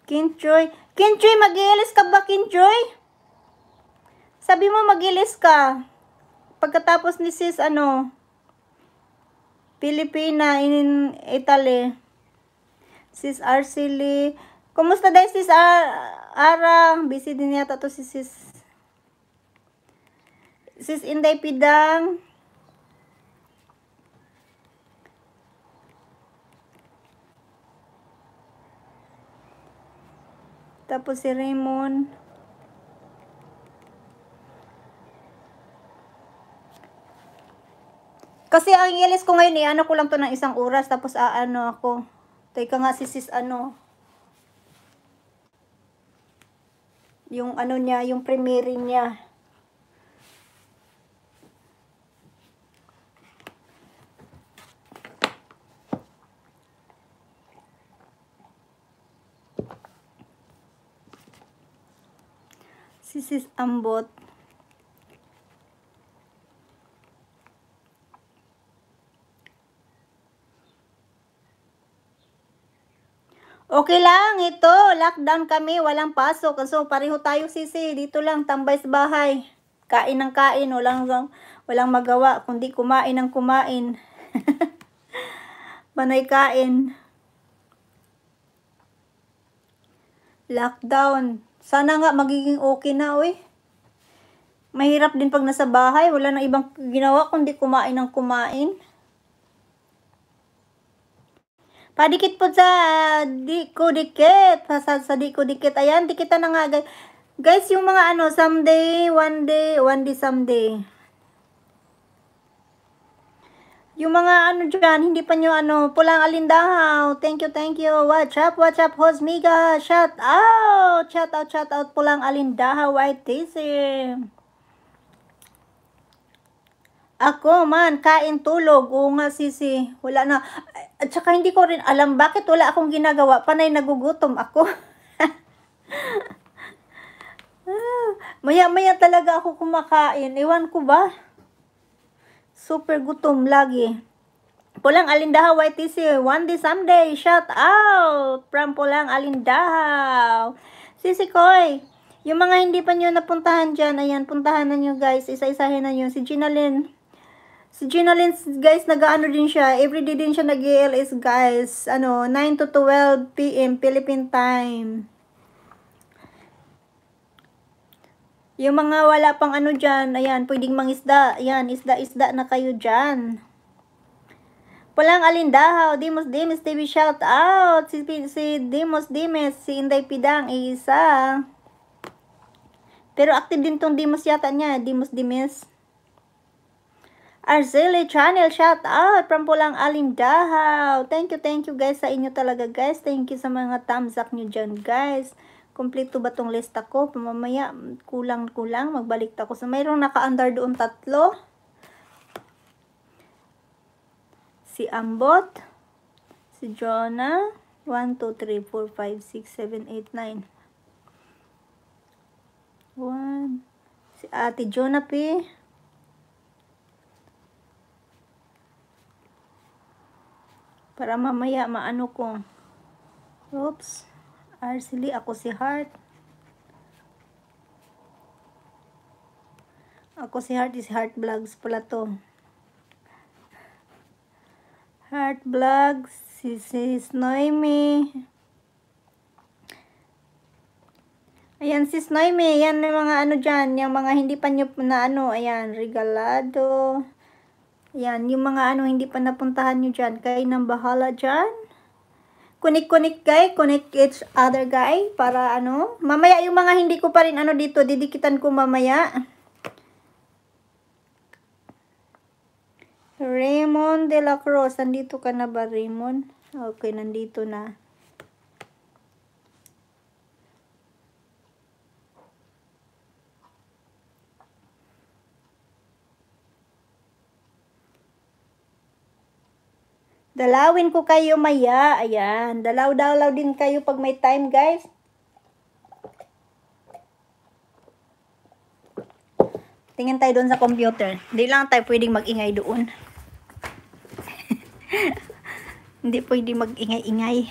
Kinchoy. Kinchoy, mag-iilis ka ba, Kinchoy? Sabi mo, mag-iilis ka. Pagkatapos ni sis, ano, Pilipina, in Italy. Sis Arceli. Kumusta dahil sis Ar Ara? Busy din yata to si sis Sis Inday Pidang. Tapos si Raymond. Kasi ang ilis ko ngayon, eh, ano ko lang to ng isang oras. Tapos aano ako. Teka nga si sis ano. Yung ano niya, yung premiere niya. si Sis Ambot. Okay lang ito, lockdown kami, walang pasok. So pareho tayo sisi, dito lang tambay sa bahay. Kain ng kain, walang walang magawa kundi kumain ng kumain. Panay kain. Lockdown. Sana nga magiging okay na, oy. Mahirap din pag nasa bahay, wala nang ibang ginawa kundi kumain ng kumain. Padikit po sa di ko dikit. Sa, sa di ko dikit. Ayan, dikita na nga Guys, yung mga ano, someday, one day, one day, someday. Yung mga ano dyan, hindi pa nyo ano, pulang alindahaw. Thank you, thank you. Watch up, watch up, host Miga. Shout out, shout out, shout out, pulang alindahaw. YTC. Ako man, kain tulog. Oo nga, sisi. Wala na. At saka hindi ko rin alam bakit wala akong ginagawa. Panay nagugutom ako. Ah, maya-maya talaga ako kumakain. Iwan ko ba? Super gutom lagi. Pulang Alindahaw YTC, one day someday, shout out from Pulang Alindahaw. Sisi Koy, yung mga hindi pa nyo napuntahan dyan, ayan, puntahan na nyo guys, isa-isahin na nyo. Si Ginalyn, si Ginalyn guys, nag-ano din siya, everyday din siya nag-ELS guys, ano, 9 to 12 p.m. Philippine time. Yung mga wala pang ano dyan, ayan, pwedeng mangisda. Ayan, isda-isda na kayo dyan. Pulang Alindahaw, Dimos Dimes TV shout out. Si, si Dimos Dimes, si Inday Pidang, isa. Pero active din tong Dimos yata niya, Dimos Dimes. Arzeli Channel, shout out from Pulang Alindahaw. Thank you, thank you guys sa inyo talaga guys. Thank you sa mga thumbs up nyo dyan guys kumpleto ba tong lista ko? Pamamaya, kulang-kulang, magbalik ako. So, mayroong naka-under doon tatlo. Si Ambot, si Jonah, 1, 2, 3, 4, 5, 6, 7, 8, 9. 1, si Ate Jonah P. Para mamaya maano ko. Oops. Arcely, ako si Heart. Ako si Heart is Heart Vlogs pala to. Heart Vlogs, si Sis Noemi. Ayan, Sis Noemi, ayan yung mga ano dyan, yung mga hindi pa nyo na ano, ayan, regalado. Ayan, yung mga ano hindi pa napuntahan nyo dyan, kayo nang bahala dyan connect-connect guy, connect each other guy para ano, mamaya yung mga hindi ko pa rin ano dito, didikitan ko mamaya. Raymond De La Cruz, nandito ka na ba Raymond? Okay, nandito na. Dalawin ko kayo maya. Ayan. Dalaw-dalaw din kayo pag may time, guys. Tingin tayo doon sa computer. Hindi lang tayo pwedeng mag-ingay doon. Hindi pwedeng mag-ingay-ingay.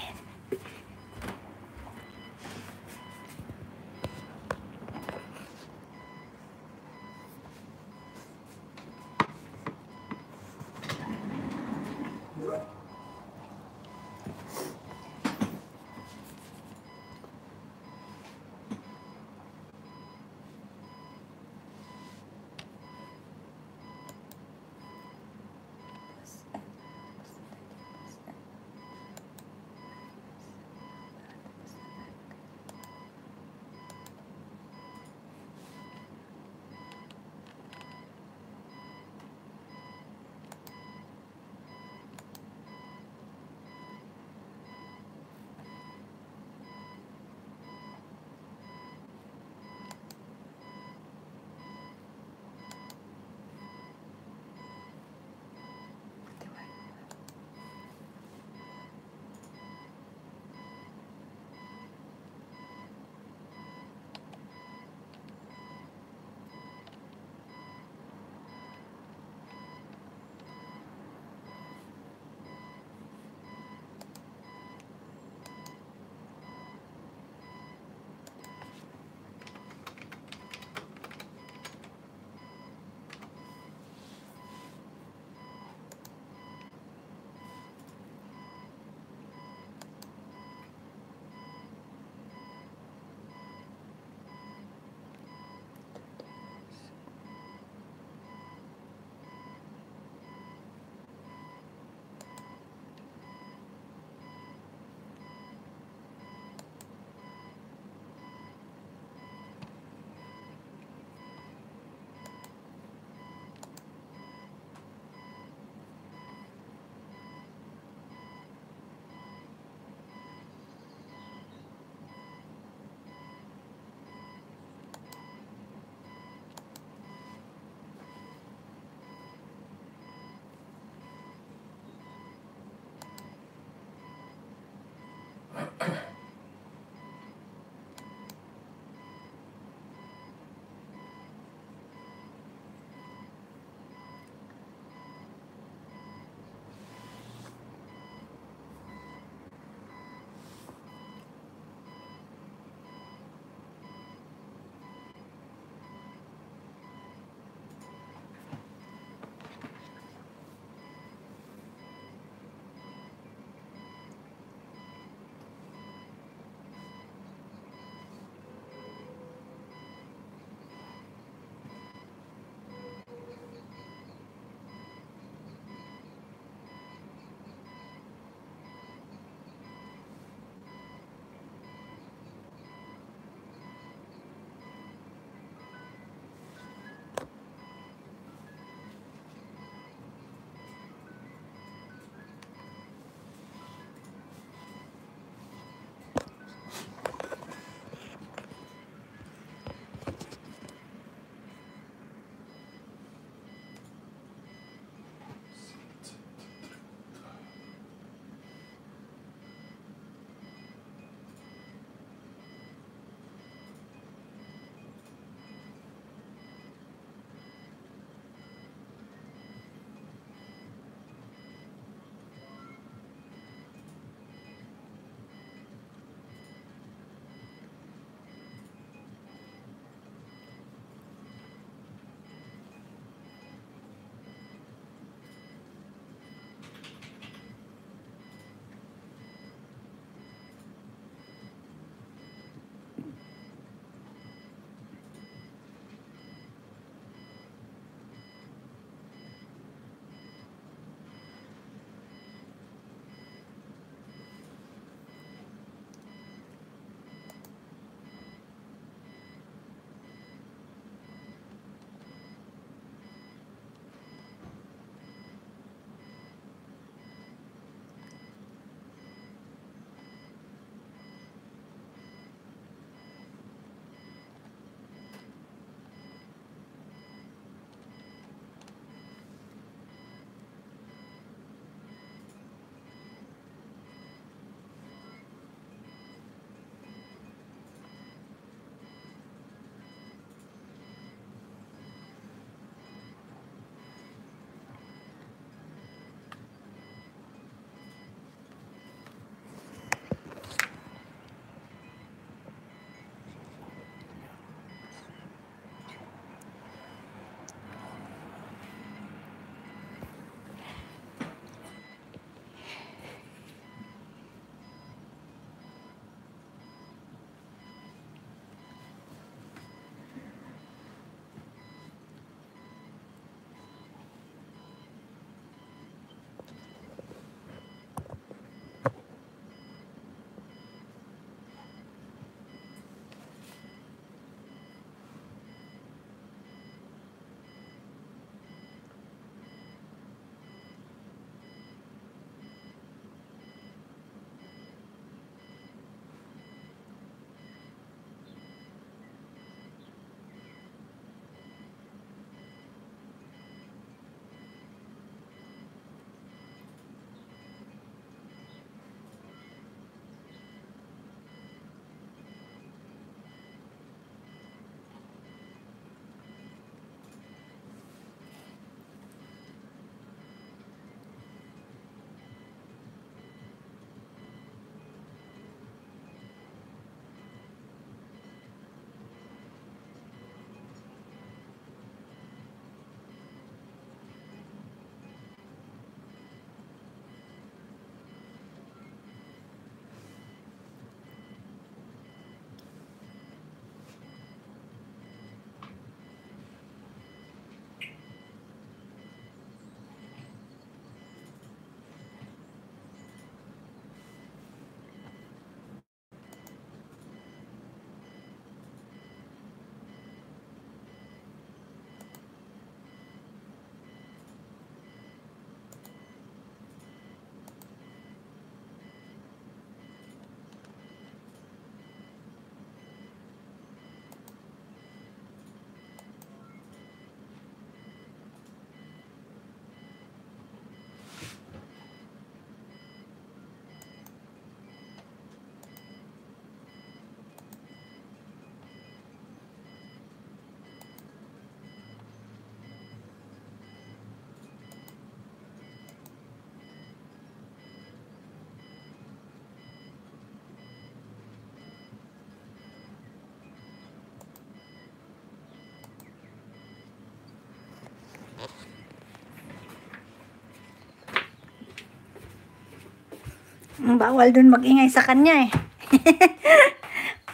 Mm, bawal dun magingay sa kanya eh.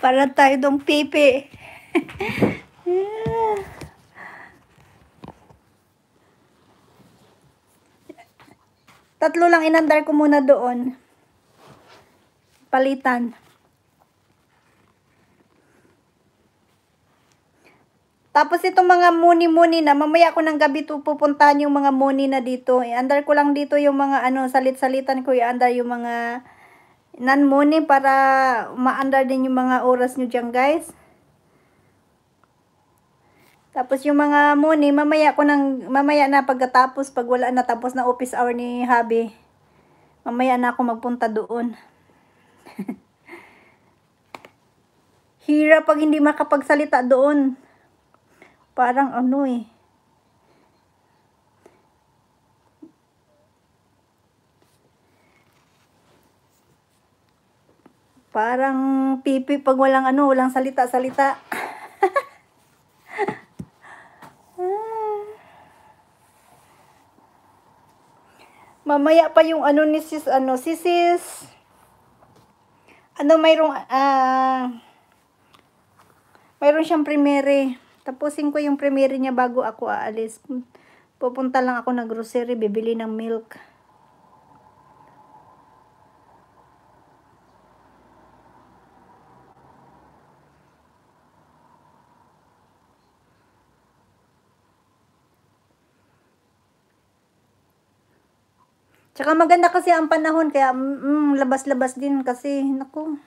Para tayo dong pipi. Tatlo lang inandar ko muna doon. Palitan. Tapos itong mga muni-muni na, mamaya ko ng gabi to pupuntahan yung mga muni na dito. I-under ko lang dito yung mga ano, salit-salitan ko i-under yung mga non-muni para ma-under din yung mga oras nyo dyan guys. Tapos yung mga muni, mamaya ko nang, mamaya na pagkatapos, pag wala na tapos na office hour ni Habi, mamaya na ako magpunta doon. Hira pag hindi makapagsalita doon parang ano eh. Parang pipi pag walang ano, walang salita-salita. Mamaya pa yung ano ni sis, ano, si sis. Ano mayroong, ah, uh, mayroon siyang primere. Tapusin ko yung premiere niya bago ako aalis. Pupunta lang ako na grocery, bibili ng milk. Tsaka maganda kasi ang panahon, kaya mm, labas-labas mm, din kasi, naku,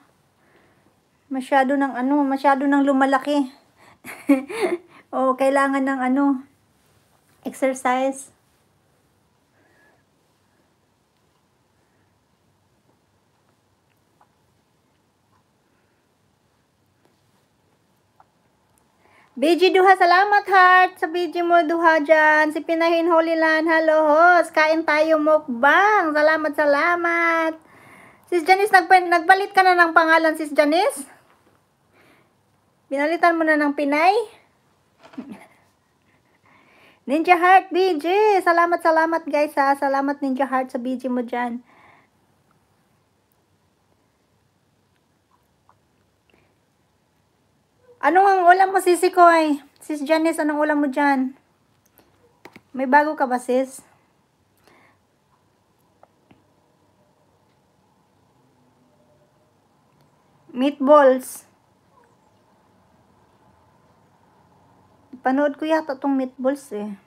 masyado ng ano, masyado ng lumalaki. o oh, kailangan ng ano, exercise. BG Duha, salamat heart sa BG mo Duha dyan. Si Pinahin Holy Land, hello host. Kain tayo mukbang. Salamat, salamat. Sis Janice, nagpalit ka na ng pangalan, Sis Janice? Pinalitan mo na ng Pinay? Ninja Heart BG! Salamat, salamat guys ha. Salamat Ninja Heart sa BG mo dyan. Ano ang ulam mo, Sisi Koy? Sis Janice, anong ulam mo dyan? May bago ka ba, sis? Meatballs. Panood ko yata tong meatballs eh.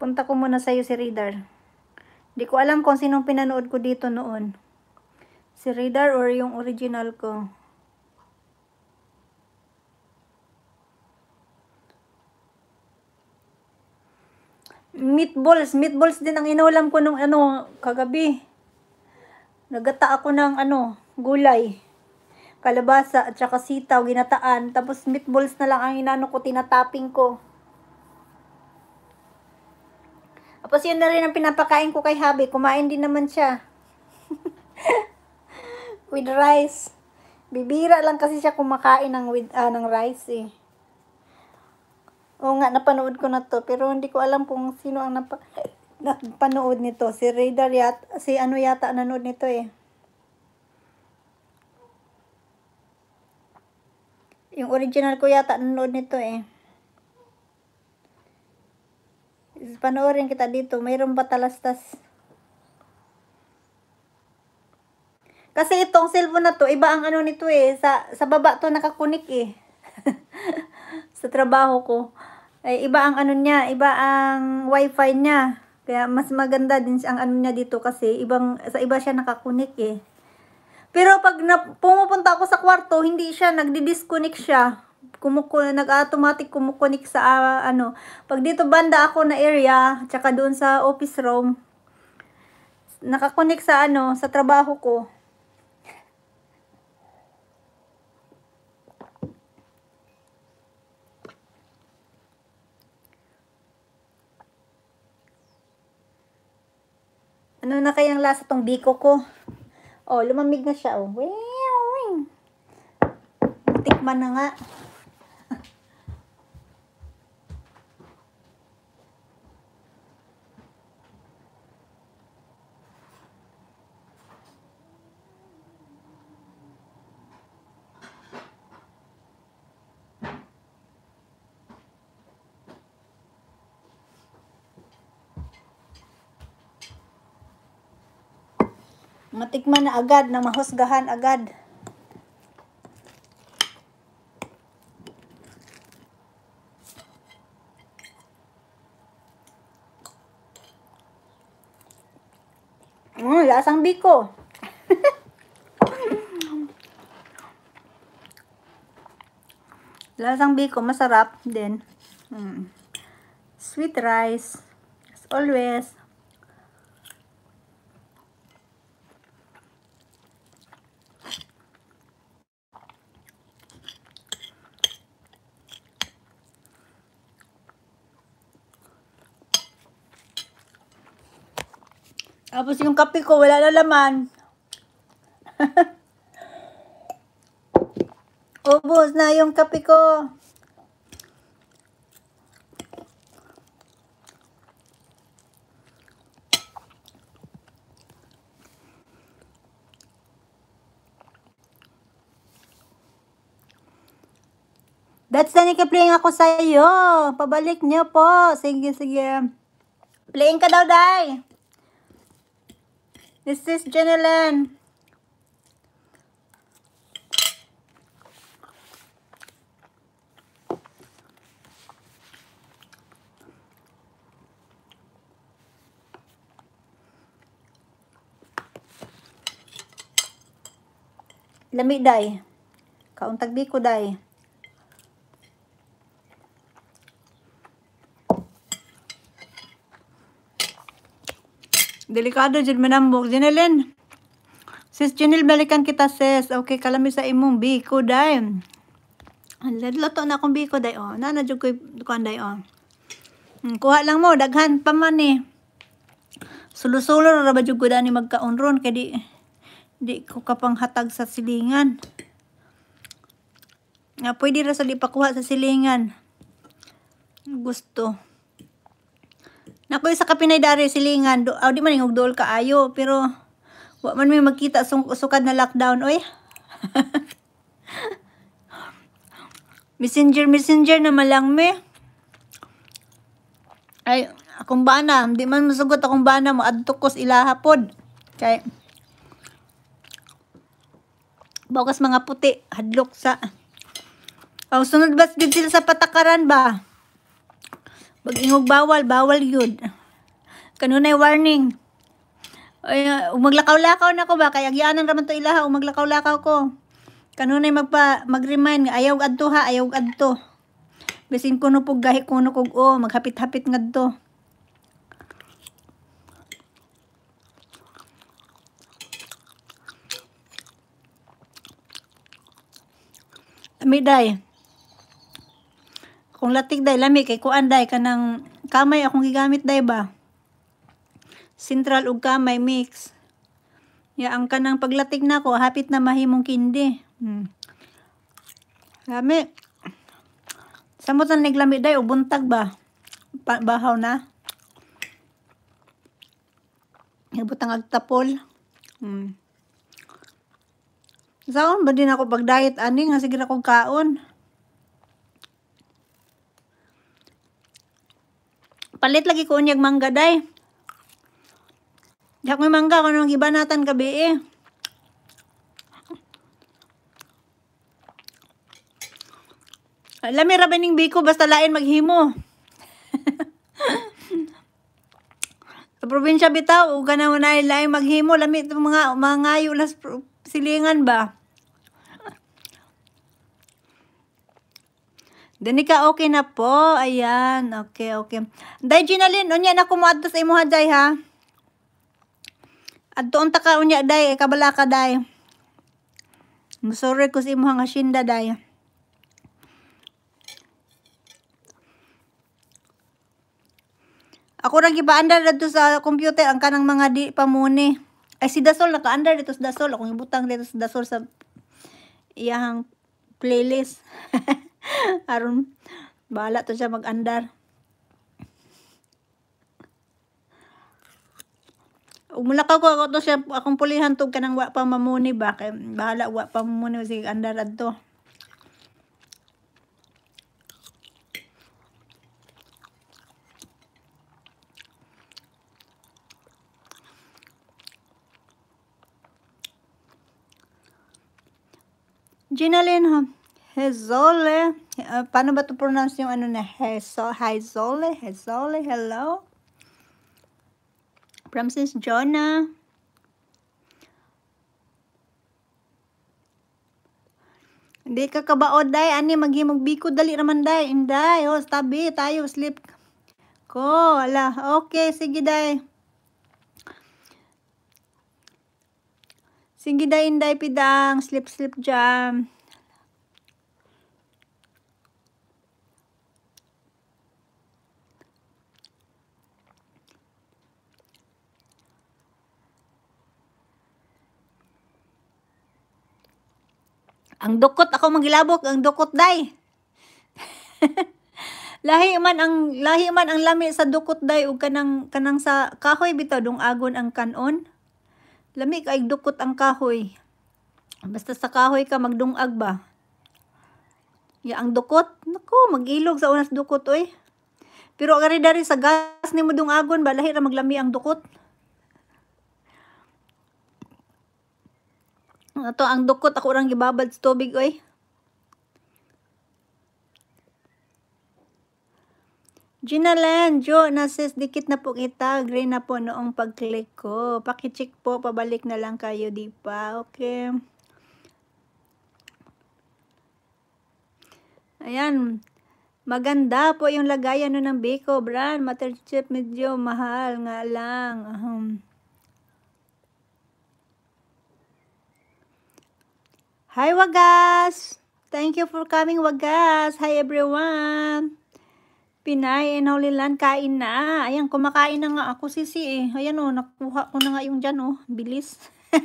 Punta ko muna sa'yo si Reader. Di ko alam kung sinong pinanood ko dito noon. Si Reader or yung original ko. meatballs. Meatballs din ang inulam ko nung ano, kagabi. Nagata ako ng ano, gulay. Kalabasa at saka sitaw, ginataan. Tapos meatballs na lang ang inano ko, tinatapping ko. Tapos yun na rin ang pinapakain ko kay Habi. Kumain din naman siya. with rice. Bibira lang kasi siya kumakain ng, with, uh, ng rice eh. Oo nga, napanood ko na to. Pero hindi ko alam kung sino ang napa napanood nito. Si Radar yata, si ano yata nanood nito eh. Yung original ko yata nanood nito eh. Panoorin kita dito. Mayroon ba talastas? Kasi itong cellphone na to, iba ang ano nito eh. Sa, sa baba to nakakunik eh. sa trabaho ko. Ay, iba ang ano niya, iba ang wifi niya. Kaya mas maganda din ang ano niya dito kasi ibang sa iba siya nakakunik eh. Pero pag na, pumupunta ako sa kwarto, hindi siya nagdi-disconnect siya. Kumuko nag-automatic kumukunik sa uh, ano. Pag dito banda ako na area, tsaka doon sa office room, nakakunik sa ano, sa trabaho ko. Ano na kayang lasa tong biko ko? Oh, lumamig na siya. Oh. Tikman na nga. matikman na agad, na mahusgahan agad. Mm, lasang biko. lasang biko, masarap din. Mm. Sweet rice, as always. Tapos yung kape ko, wala na laman. Ubus na yung kape ko. That's the Nika playing ako sa iyo. Pabalik niyo po. Sige, sige. Playing ka daw, Dai. This Mrs. Janelan. Lamig day. Kauntag di ko day. Delikado jud manambok. Janelin. Sis Janel balikan kita sis. Okay kalami sa imong biko dai. Loto na akong biko dai oh. na jud koy kuan dai oh. Hmm, kuha lang mo daghan pa man ni. Eh. Sulusulo ra ba jud ko ni magkaunron kay di di ko hatag sa silingan. Nga pwede ra sa di pakuha sa silingan. Gusto. Nakoy sa kapinay dari silingan. Do, oh, di man yung dool kaayo. Pero, wa man may magkita sung, sukad na lockdown. Oy. messenger, messenger na malang me. Ay, akong bana. Di man masagot akong bana mo. Adtukos ilahapod. Kay, bakas mga puti. Hadlok sa... Oh, sunod ba sila sa patakaran ba? Pag ingog bawal, bawal yun. Kanunay warning. Ay, umaglakaw-lakaw na ko ba? Kaya agyanan raman to ilaha, umaglakaw-lakaw ko. Kanunay magpa, mag-remind, ayaw adto ha, ayaw adto. Bisin ko no pug gahi ko no kog o, maghapit-hapit ngadto. Amiday. Kung latik day, lami kay kuan day, kanang kamay akong gigamit day ba? central ug kamay mix. Ya, ang kanang paglatik na ko, hapit na mahimong kindi. Hmm. Lami. Samot na naglami day, ubuntag ba? Pa bahaw na. Ibutang agtapol. Hmm. Saon ba din ako pag-diet? Ani nga sige na kaon. Palit lagi ko unyag mangga day. Di ako mangga kung nung ibanatan gabi eh. Lami rabi ning biko basta lain maghimo. sa probinsya bitaw, uga na wala lain maghimo. Lami mga mangayo na silingan ba? Denika, okay na po. Ayan, okay, okay. Day, Ginalyn, unya na kumuadto sa imuha, day, ha? At doon ta ka, unya, day, eh, kabala ka, day. Sorry ko sa imuha nga shinda, day. Ako nang iba-under dito sa computer, ang kanang mga di pamuni. Ay, si Dasol, naka-under dito sa Dasol. Akong ibutang dito sa Dasol sa iyahang playlist. aron bala to siya mag-andar. Umulakaw ko ako to siya akong pulihan to kanang wa pa mamuni ba kay bahala wa pa mamuni sige andar adto. Ginalin, huh? Hezole. Uh, paano ba to pronounce yung ano na Hezo, Hezole? Hezole, hello? From Sis Jonah. Di ka kabaod, day. Ani, maghimog magbiko. Dali naman, day. Inday. Oh, tabi. Tayo, sleep. Ko, ala. Okay, sige, day. Sige, day, inday, pidang. Sleep, sleep, jam. Ang dukot ako magilabok, ang dukot day. lahi man ang lahi man ang lami sa dukot day ug kanang kanang sa kahoy bitaw dong agon ang kanon. Lami kay dukot ang kahoy. Basta sa kahoy ka magdungag ba. Ya ang dukot, nako magilog sa unas dukot oy. Pero agari dari sa gas ni mo dung agon ba lahi ra maglami ang dukot. Ato ano ang dukot ako orang gibabad sa tubig oy. Gina Len, Jo, nasis dikit na po kita. Agree na po noong pag-click ko. Pakicheck po, pabalik na lang kayo, di pa? Okay. Ayan. Maganda po yung lagayan no ng Biko, Bran. Materchip medyo mahal nga lang. Um, Hi Wagas! Thank you for coming Wagas! Hi everyone! Pinay and Holy Land, kain na. Ayan, kumakain na nga ako sisi eh. Ayan oh, nakuha ko na nga yung dyan Oh. Bilis.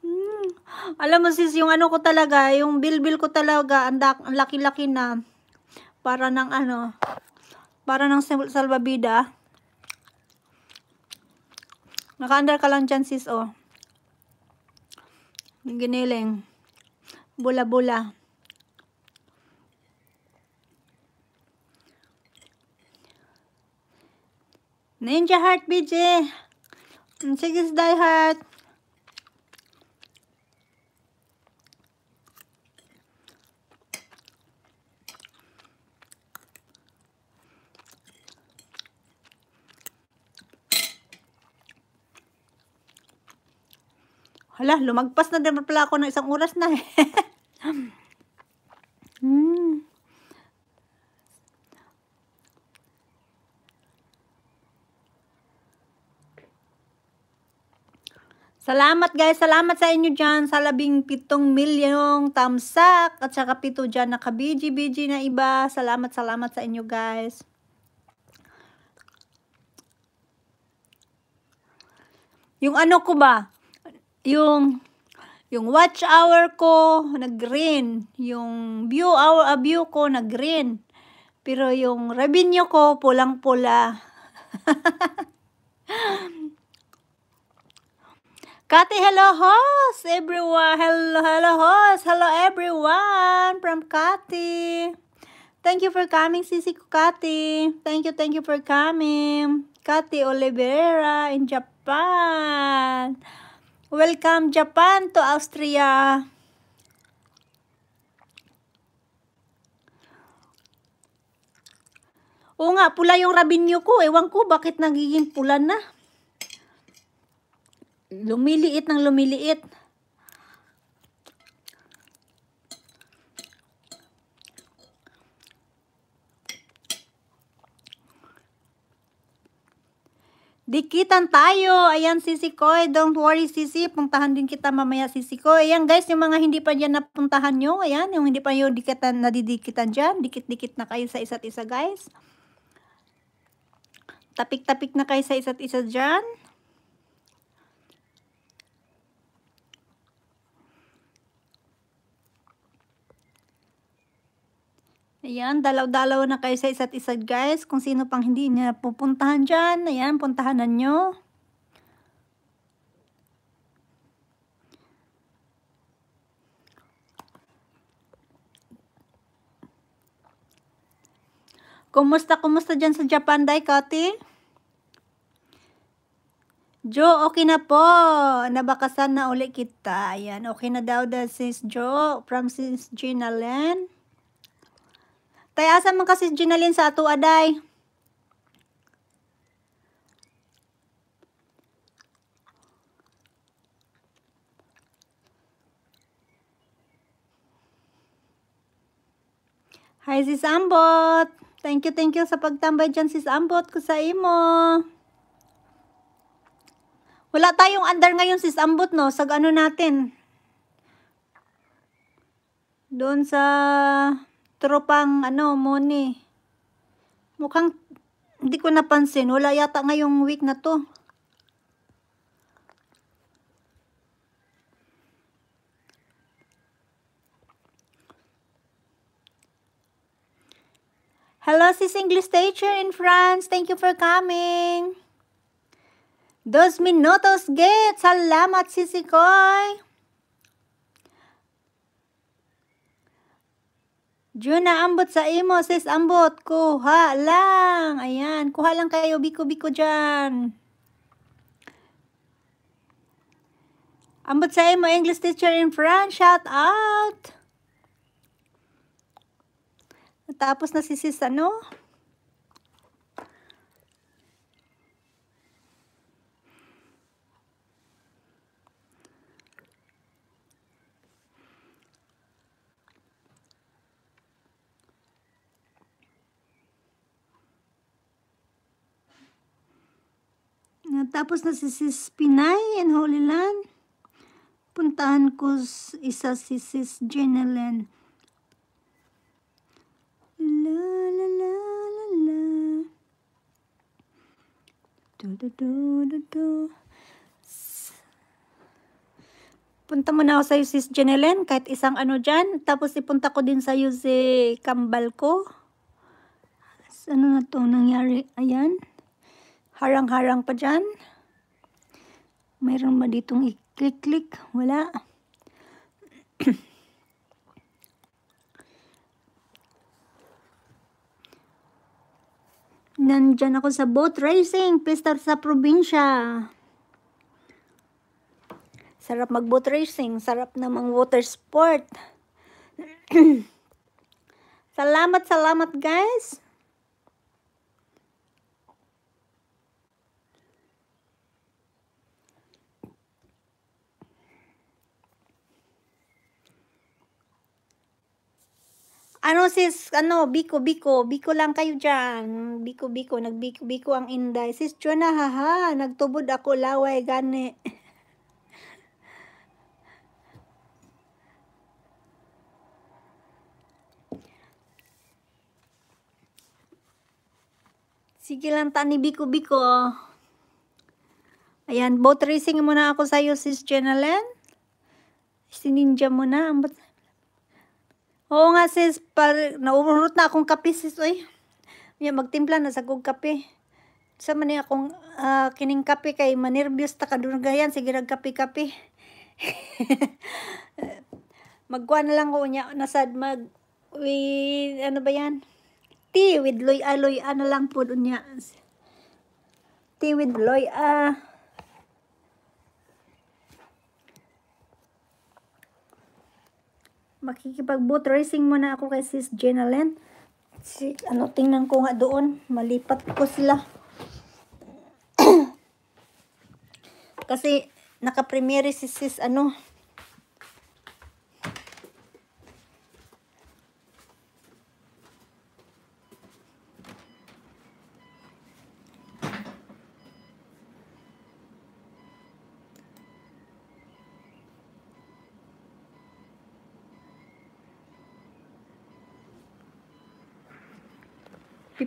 hmm. Alam mo sis, yung ano ko talaga, yung bilbil ko talaga, ang laki-laki na. Para ng ano, para ng salvabida. Naka-under ka lang dyan sis Oh. Giniling. Bula-bula. Ninja Heart BJ. Sige, Die Heart. Hala, lumagpas na din pala ako ng isang oras na eh. mm. Salamat guys, salamat sa inyo dyan sa labing pitong milyong tamsak at saka pito dyan na kabiji-biji na iba. Salamat, salamat sa inyo guys. Yung ano ko ba? yung yung watch hour ko nag-green, yung view hour uh, view ko nag-green. Pero yung revenue ko pulang-pula. Kati, hello host, everyone. Hello, hello host. Hello everyone from Kati. Thank you for coming, Sisi Kati. Thank you, thank you for coming. Kati Olivera in Japan. Welcome Japan to Austria. Oo nga, pula yung rabinyo ko. Ewan ko bakit nagiging pula na. Lumiliit ng lumiliit. Dikitan tayo. Ayan, Sisikoy. Don't worry, Sisi. Puntahan din kita mamaya, Sisikoy. Ayan, guys, yung mga hindi pa dyan napuntahan nyo. Ayan, yung hindi pa yung dikitan, nadidikitan dyan. Dikit-dikit na kayo sa isa't isa, guys. Tapik-tapik na kayo sa isa't isa dyan. Ayan, dalaw-dalaw na kayo sa isa't isa guys. Kung sino pang hindi niya pupuntahan dyan, ayan, puntahanan nyo. Kumusta, kumusta dyan sa Japan, Dai Kati? Jo, okay na po. Nabakasan na uli kita. Ayan, okay na daw da sis Jo from sis Gina Len. Tay, asa man kasi Junalin sa ato aday? Hi, sis Ambot. Thank you, thank you sa pagtambay dyan, sis Ambot, ko sa imo. Wala tayong andar ngayon, sis Ambot, no? Sag ano natin? Doon sa tropang ano, money. Mukhang hindi ko napansin. Wala yata ngayong week na to. Hello, sis English teacher in France. Thank you for coming. Dos minutos, gate. Salamat, sisikoy. Juna, ambot sa imo, sis, ambot. Kuha lang. Ayan, kuha lang kayo, biko-biko dyan. Ambot sa imo, English teacher in France, shout out. Tapos na si sis, ano? tapos na si Sis Pinay in Holy Land. Puntahan ko isa si Sis Jeneline. La la la la la. Do do do do do. Punta mo na ako sa'yo, Sis Jeneline, kahit isang ano dyan. Tapos ipunta ko din sa'yo si Kambal ko. Ano na to nangyari? Ayan harang-harang pa dyan. Mayroon ba ditong i-click-click? Wala. Nandyan ako sa boat racing, pistar sa probinsya. Sarap mag-boat racing, sarap namang water sport. salamat, salamat guys. Ano sis, ano, Biko, Biko, Biko lang kayo dyan. Biko, Biko, nagbiko, Biko ang inday. Sis Juna, haha, nagtubod ako laway, gani. Sige lang ta Biko, Biko. Ayan, boat racing muna ako sa'yo, sis Jenalyn. Si Ninja muna. Ang Oo nga sis, par, nauurot na akong kape sis, oy. Ya, magtimpla na sa kong kape. Sa man akong uh, kining kape kay manervyos ta kadurgayan, sige rag kape-kape. Magkuha na lang ko niya, nasad mag, with, ano ba yan? Tea with loy aloy loy lang po niya. Tea with loy-a. makikipag-boat racing muna ako kay sis Jenalyn. Si, ano, tingnan ko nga doon. Malipat ko sila. Kasi, naka-premiere si sis, ano,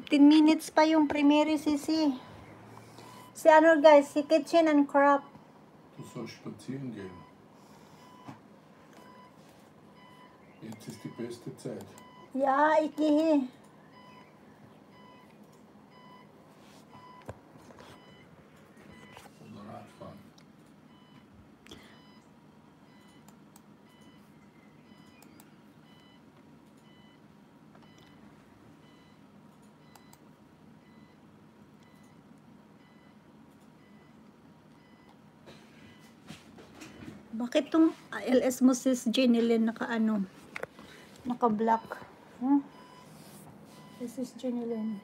15 minutes pa yung primary sisi. Si ano guys, si kitchen and crop. Du sollst spazieren gehen. Jetzt ist die beste Zeit. Ja, ich gehe. Bakit tong LS mo sis Jenilyn naka ano? Naka black. Huh? Hmm? This is Jenilyn.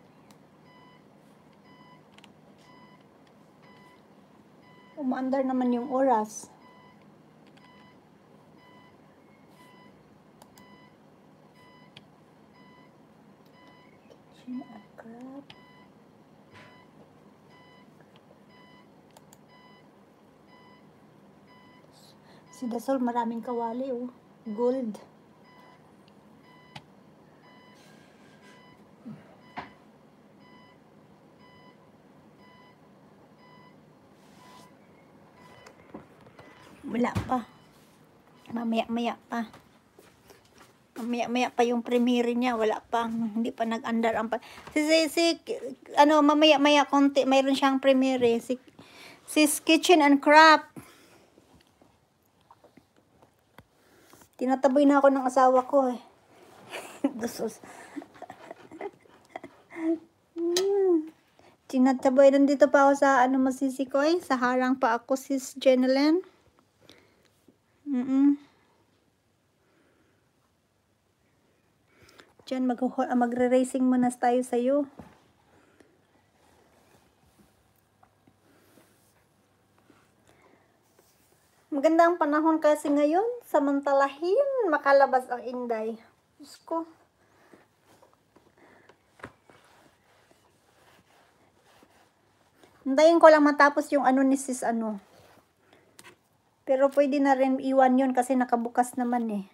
Umaandar naman yung oras. Pagdasol, maraming kawali, oh. Gold. Wala pa. Mamaya-maya pa. Mamaya-maya pa yung premiere niya. Wala pa. Hindi pa nag-under ang pa. Si, si, si, ano, mamaya-maya konti. Mayroon siyang premiere. Si, si Kitchen and Craft. Tinataboy na ako ng asawa ko eh. Dusos. Tinataboy nandito pa ako sa ano masisikoy. Eh. Sa harang pa ako sis Jeneline. Mm -mm. Diyan, ah, magre-racing muna tayo sa'yo. Maganda ang panahon kasi ngayon, samantalahin makalabas ang inday. Diyos ko. Hintayin ko lang matapos yung ano ni sis ano. Pero pwede na rin iwan yon kasi nakabukas naman eh.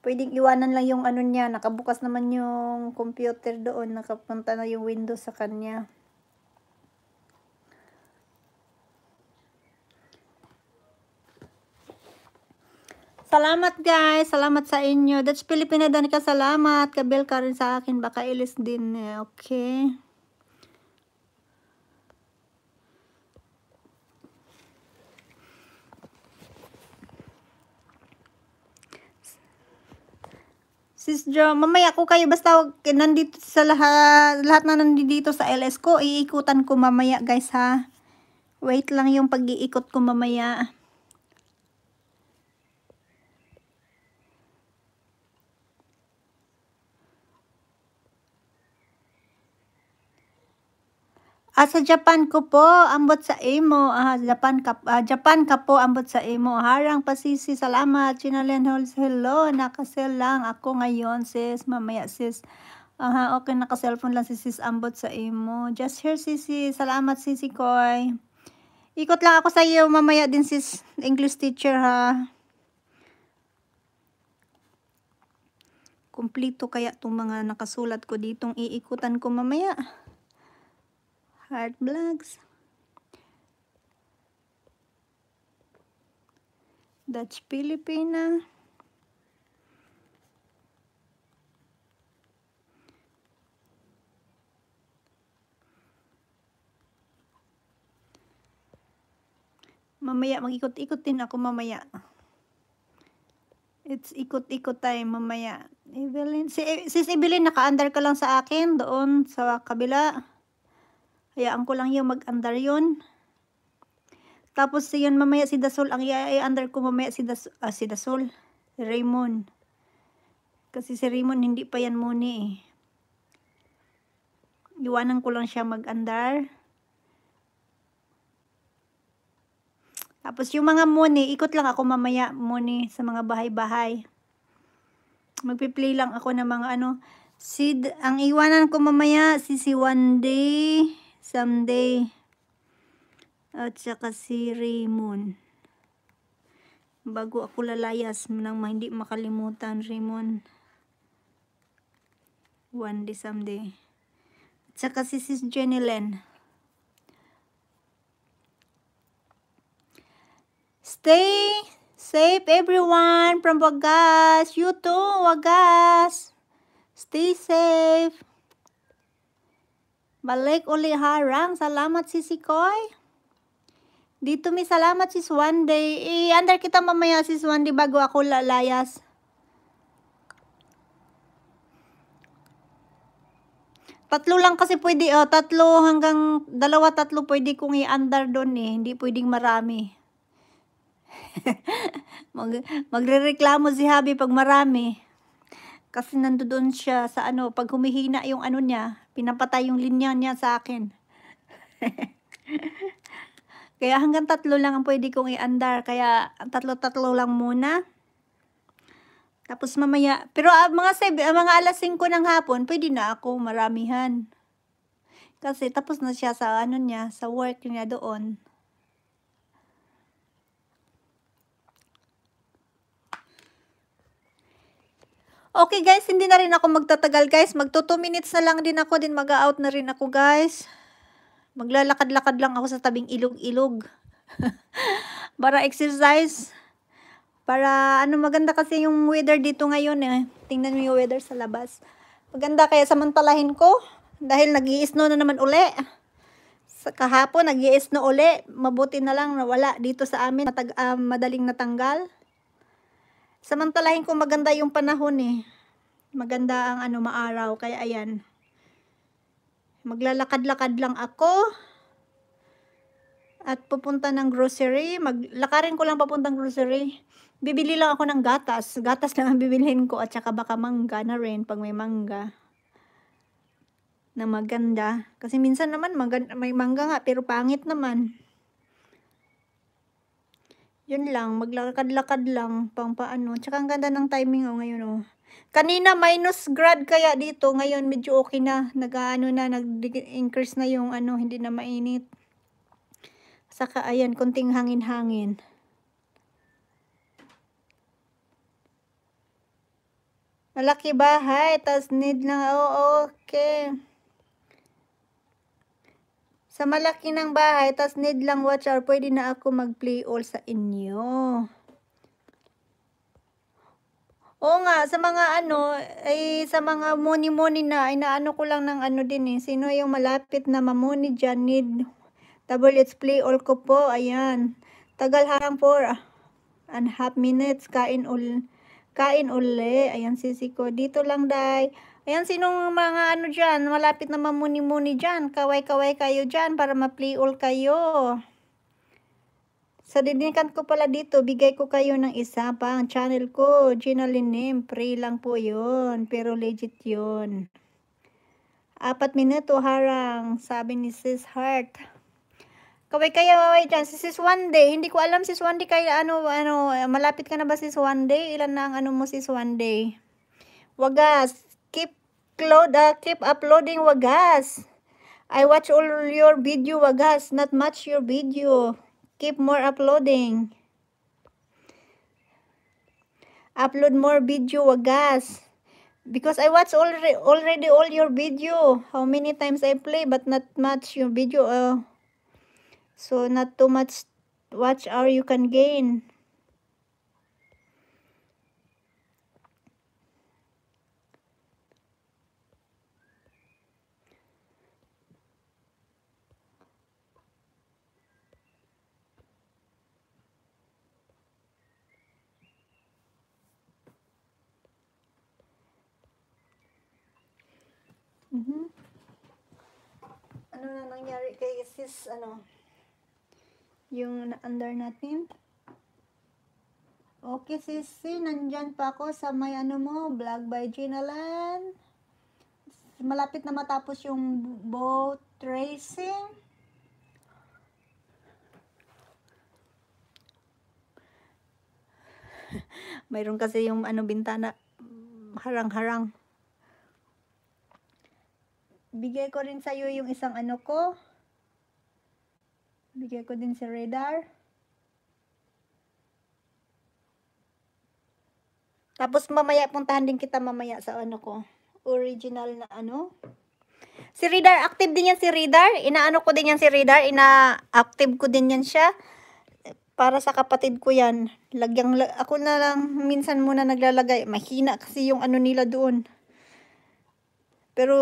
Pwedeng iwanan lang yung ano niya. Nakabukas naman yung computer doon. Nakapunta na yung window sa kanya. Salamat guys. Salamat sa inyo. That's Pilipina Danica. Salamat. Kabel ka rin sa akin. Baka ilis din. Eh. Okay. Sis Jo, mamaya ko kayo basta wag, nandito sa lahat, lahat na nandito sa LS ko, iikutan ko mamaya guys ha. Wait lang yung pag-iikot ko mamaya. Ah, sa Japan ko po, ambot sa imo. Ah, Japan ka, ah, Japan ka po, ambot sa imo. Harang pasisi, salamat. Chinalen Halls, hello. Nakasel lang ako ngayon, sis. Mamaya, sis. Aha, okay, naka-cellphone lang si sis ambot sa imo. Just here, sisi. Salamat, sisi koy. Ikot lang ako sa iyo mamaya din, sis. English teacher, ha? Kumplito kaya itong mga nakasulat ko ditong iikutan ko mamaya. Heart blocks. That's Filipina. Mamaya, mag-ikot-ikot din ako mamaya. It's ikot-ikot time mamaya. Evelyn, si, eh, sis Evelyn, naka-under ka lang sa akin doon sa kabila. Hayaan ko lang yung mag-under yun. Tapos yun mamaya si Dasol, ang i-under ko mamaya si, das, uh, si Dasol, Raymond. Kasi si Raymond hindi pa yan muni eh. Iwanan ko lang siya mag-under. Tapos yung mga muni, ikot lang ako mamaya muni sa mga bahay-bahay. Magpi-play lang ako ng mga ano. Seed, ang iwanan ko mamaya si si One Day. Someday. At saka si Raymond. Bago ako lalayas nang hindi makalimutan Raymond. One day someday. At saka si Sis Jenny Len. Stay safe everyone from Wagas. You too, Wagas. Stay safe. Balik uli harang. Salamat si Sikoy. Dito mi salamat sis one day. I-under kita mamaya sis one day bago ako lalayas. Tatlo lang kasi pwede, oh, tatlo hanggang dalawa tatlo pwede kong i-under doon eh. Hindi pwedeng marami. Mag magrereklamo si Habi pag marami. Kasi nandoon siya sa ano, pag humihina yung ano niya, Pinapatay yung linya niya sa akin. Kaya hanggang tatlo lang ang pwede kong i-andar. Kaya tatlo-tatlo lang muna. Tapos mamaya, pero uh, mga, 7, uh, ah, mga alas 5 ng hapon, pwede na ako maramihan. Kasi tapos na siya sa ano niya, sa work niya doon. Okay guys, hindi na rin ako magtatagal guys. Magto 2 minutes na lang din ako, din mag-out na rin ako guys. Maglalakad-lakad lang ako sa tabing ilog-ilog. para exercise. Para ano maganda kasi yung weather dito ngayon eh. Tingnan niyo yung weather sa labas. Maganda kaya samantalahin ko dahil nag snow na naman uli. Sa kahapon nag snow uli. Mabuti na lang na wala dito sa amin. Matag, uh, madaling natanggal. Samantalahin ko maganda yung panahon eh. Maganda ang ano maaraw kaya ayan. Maglalakad-lakad lang ako. At pupunta ng grocery, maglakarin ko lang papuntang grocery. Bibili lang ako ng gatas. Gatas lang ang bibilhin ko at saka baka mangga na rin pag may mangga na maganda. Kasi minsan naman may mangga nga pero pangit naman yun lang, maglakad-lakad lang, pang paano. Tsaka ang ganda ng timing oh, ngayon oh. Kanina minus grad kaya dito, ngayon medyo okay na, nag-ano na, nag-increase na yung ano, hindi na mainit. Saka ayan, konting hangin-hangin. Malaki ba? bahay, tas need na, oh, okay. Sa malaki ng bahay, tas need lang watch hour, pwede na ako mag-play all sa inyo. Oo nga, sa mga ano, ay sa mga money-money na, ay naano ko lang ng ano din eh. Sino yung malapit na mamoni dyan, need tablets play all ko po, ayan. Tagal harang for ah, and half minutes, kain ul kain uli. Ayan, sisi ko. Dito lang, dai. Ayan, sinong mga ano dyan, malapit na mamuni-muni dyan, kaway-kaway kayo dyan para ma-play all kayo. Sa didinikan ko pala dito, bigay ko kayo ng isa pa ang channel ko, Gina Linim, free lang po yun, pero legit yun. Apat minuto harang, sabi ni Sis Heart. Kaway kayo, kaway dyan, si Sis One Day, hindi ko alam Sis One Day kayo, ano, ano, malapit ka na ba Sis One Day? Ilan na ang ano mo Sis One Day? Wagas, upload, uh, keep uploading, wagas. I watch all your video, wagas. Not much your video. Keep more uploading. Upload more video, wagas. Because I watch already, already all your video. How many times I play, but not much your video. Uh, so, not too much watch hour you can gain. na nangyari kay sis, ano, yung na-under natin. Okay, sis, si, nandyan pa ako sa may ano mo, vlog by Gina Land. Malapit na matapos yung boat racing. Mayroon kasi yung ano bintana, harang-harang bigay ko rin sa iyo yung isang ano ko. Bigay ko din si radar. Tapos mamaya, puntahan din kita mamaya sa ano ko. Original na ano. Si radar, active din yan si radar. Inaano ko din yan si radar. Ina-active ko din yan siya. Para sa kapatid ko yan. Lagyang, ako na lang minsan muna naglalagay. Mahina kasi yung ano nila doon. Pero,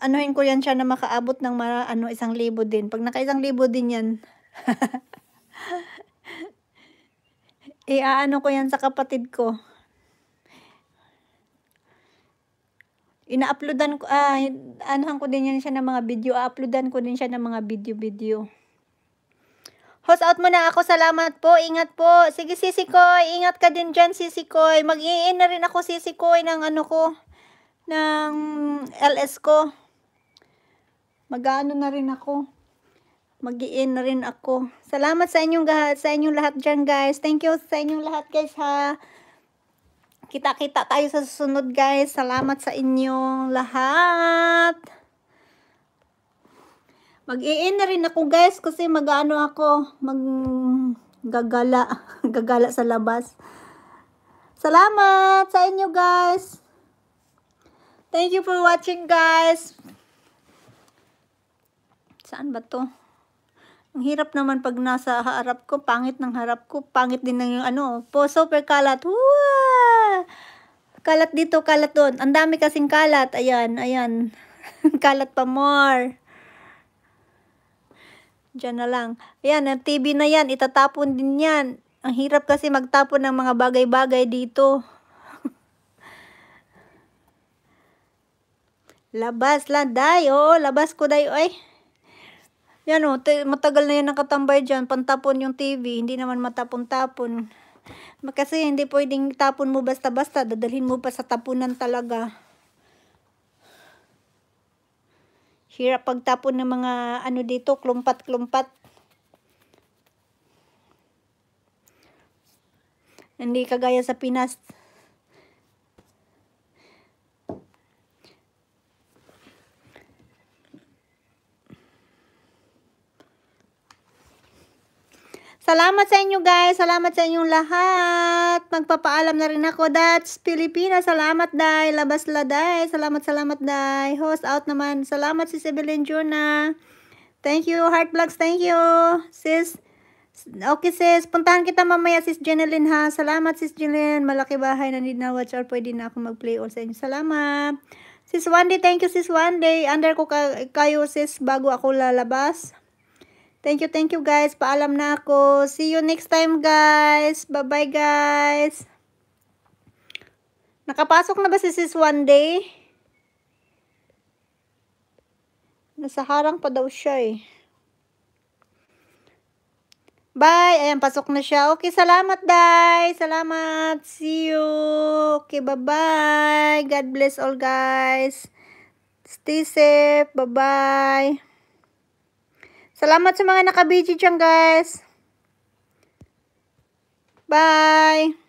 anuhin ko yan siya na makaabot ng mara, ano, isang libo din. Pag naka isang libo din yan, iaano ko yan sa kapatid ko. Ina-uploadan ko, ah, anuhan ko din yan siya ng mga video. A-uploadan ko din siya ng mga video-video. Host out muna ako. Salamat po. Ingat po. Sige, sisikoy. Ingat ka din dyan, sisikoy. Mag-iin na rin ako, sisikoy, ng ano ko ng LS ko. Mag-ano na rin ako. mag na rin ako. Salamat sa inyong, sa inyong lahat dyan, guys. Thank you sa inyong lahat, guys, ha. Kita-kita tayo sa susunod, guys. Salamat sa inyong lahat. mag na rin ako, guys, kasi mag-ano ako. Mag... Gagala. Gagala sa labas. Salamat sa inyo, guys. Thank you for watching, guys. Saan ba to? Ang hirap naman pag nasa harap ko, pangit ng harap ko, pangit din ng yung ano, po super kalat. Wow! Kalat dito, kalat doon. Ang dami kasing kalat. Ayan, ayan. kalat pa more. Diyan na lang. Ayan, ang TV na yan, itatapon din yan. Ang hirap kasi magtapon ng mga bagay-bagay dito. labas lang, day. Oo, oh, labas ko, day. Oy. Yan o, oh, matagal na yan nakatambay dyan. Pantapon yung TV, hindi naman matapon-tapon. Kasi hindi pwedeng tapon mo basta-basta. Dadalhin mo pa sa tapunan talaga. Hirap pagtapon ng mga ano dito, klumpat-klumpat. Hindi kagaya sa Pinas. Salamat sa inyo guys. Salamat sa inyong lahat. Magpapaalam na rin ako. That's Pilipinas. Salamat dai. Labas la dai. Salamat, salamat dai. Host out naman. Salamat si Sibilin Juna. Thank you. Heart vlogs. Thank you. Sis. Okay sis. Puntahan kita mamaya sis Jeneline ha. Salamat sis Jeneline. Malaki bahay na need na watch or pwede na ako mag-play all sa inyo. Salamat. Sis One Day. Thank you sis One Day. Under ko kayo sis bago ako lalabas. Thank you, thank you guys. Paalam na ako. See you next time guys. Bye-bye guys. Nakapasok na ba si sis one day? Nasa harang pa daw siya eh. Bye! Ayan, pasok na siya. Okay, salamat, Day! Salamat! See you! Okay, bye-bye! God bless all, guys! Stay safe! Bye-bye! Salamat sa mga nakabidyo dyan guys. Bye!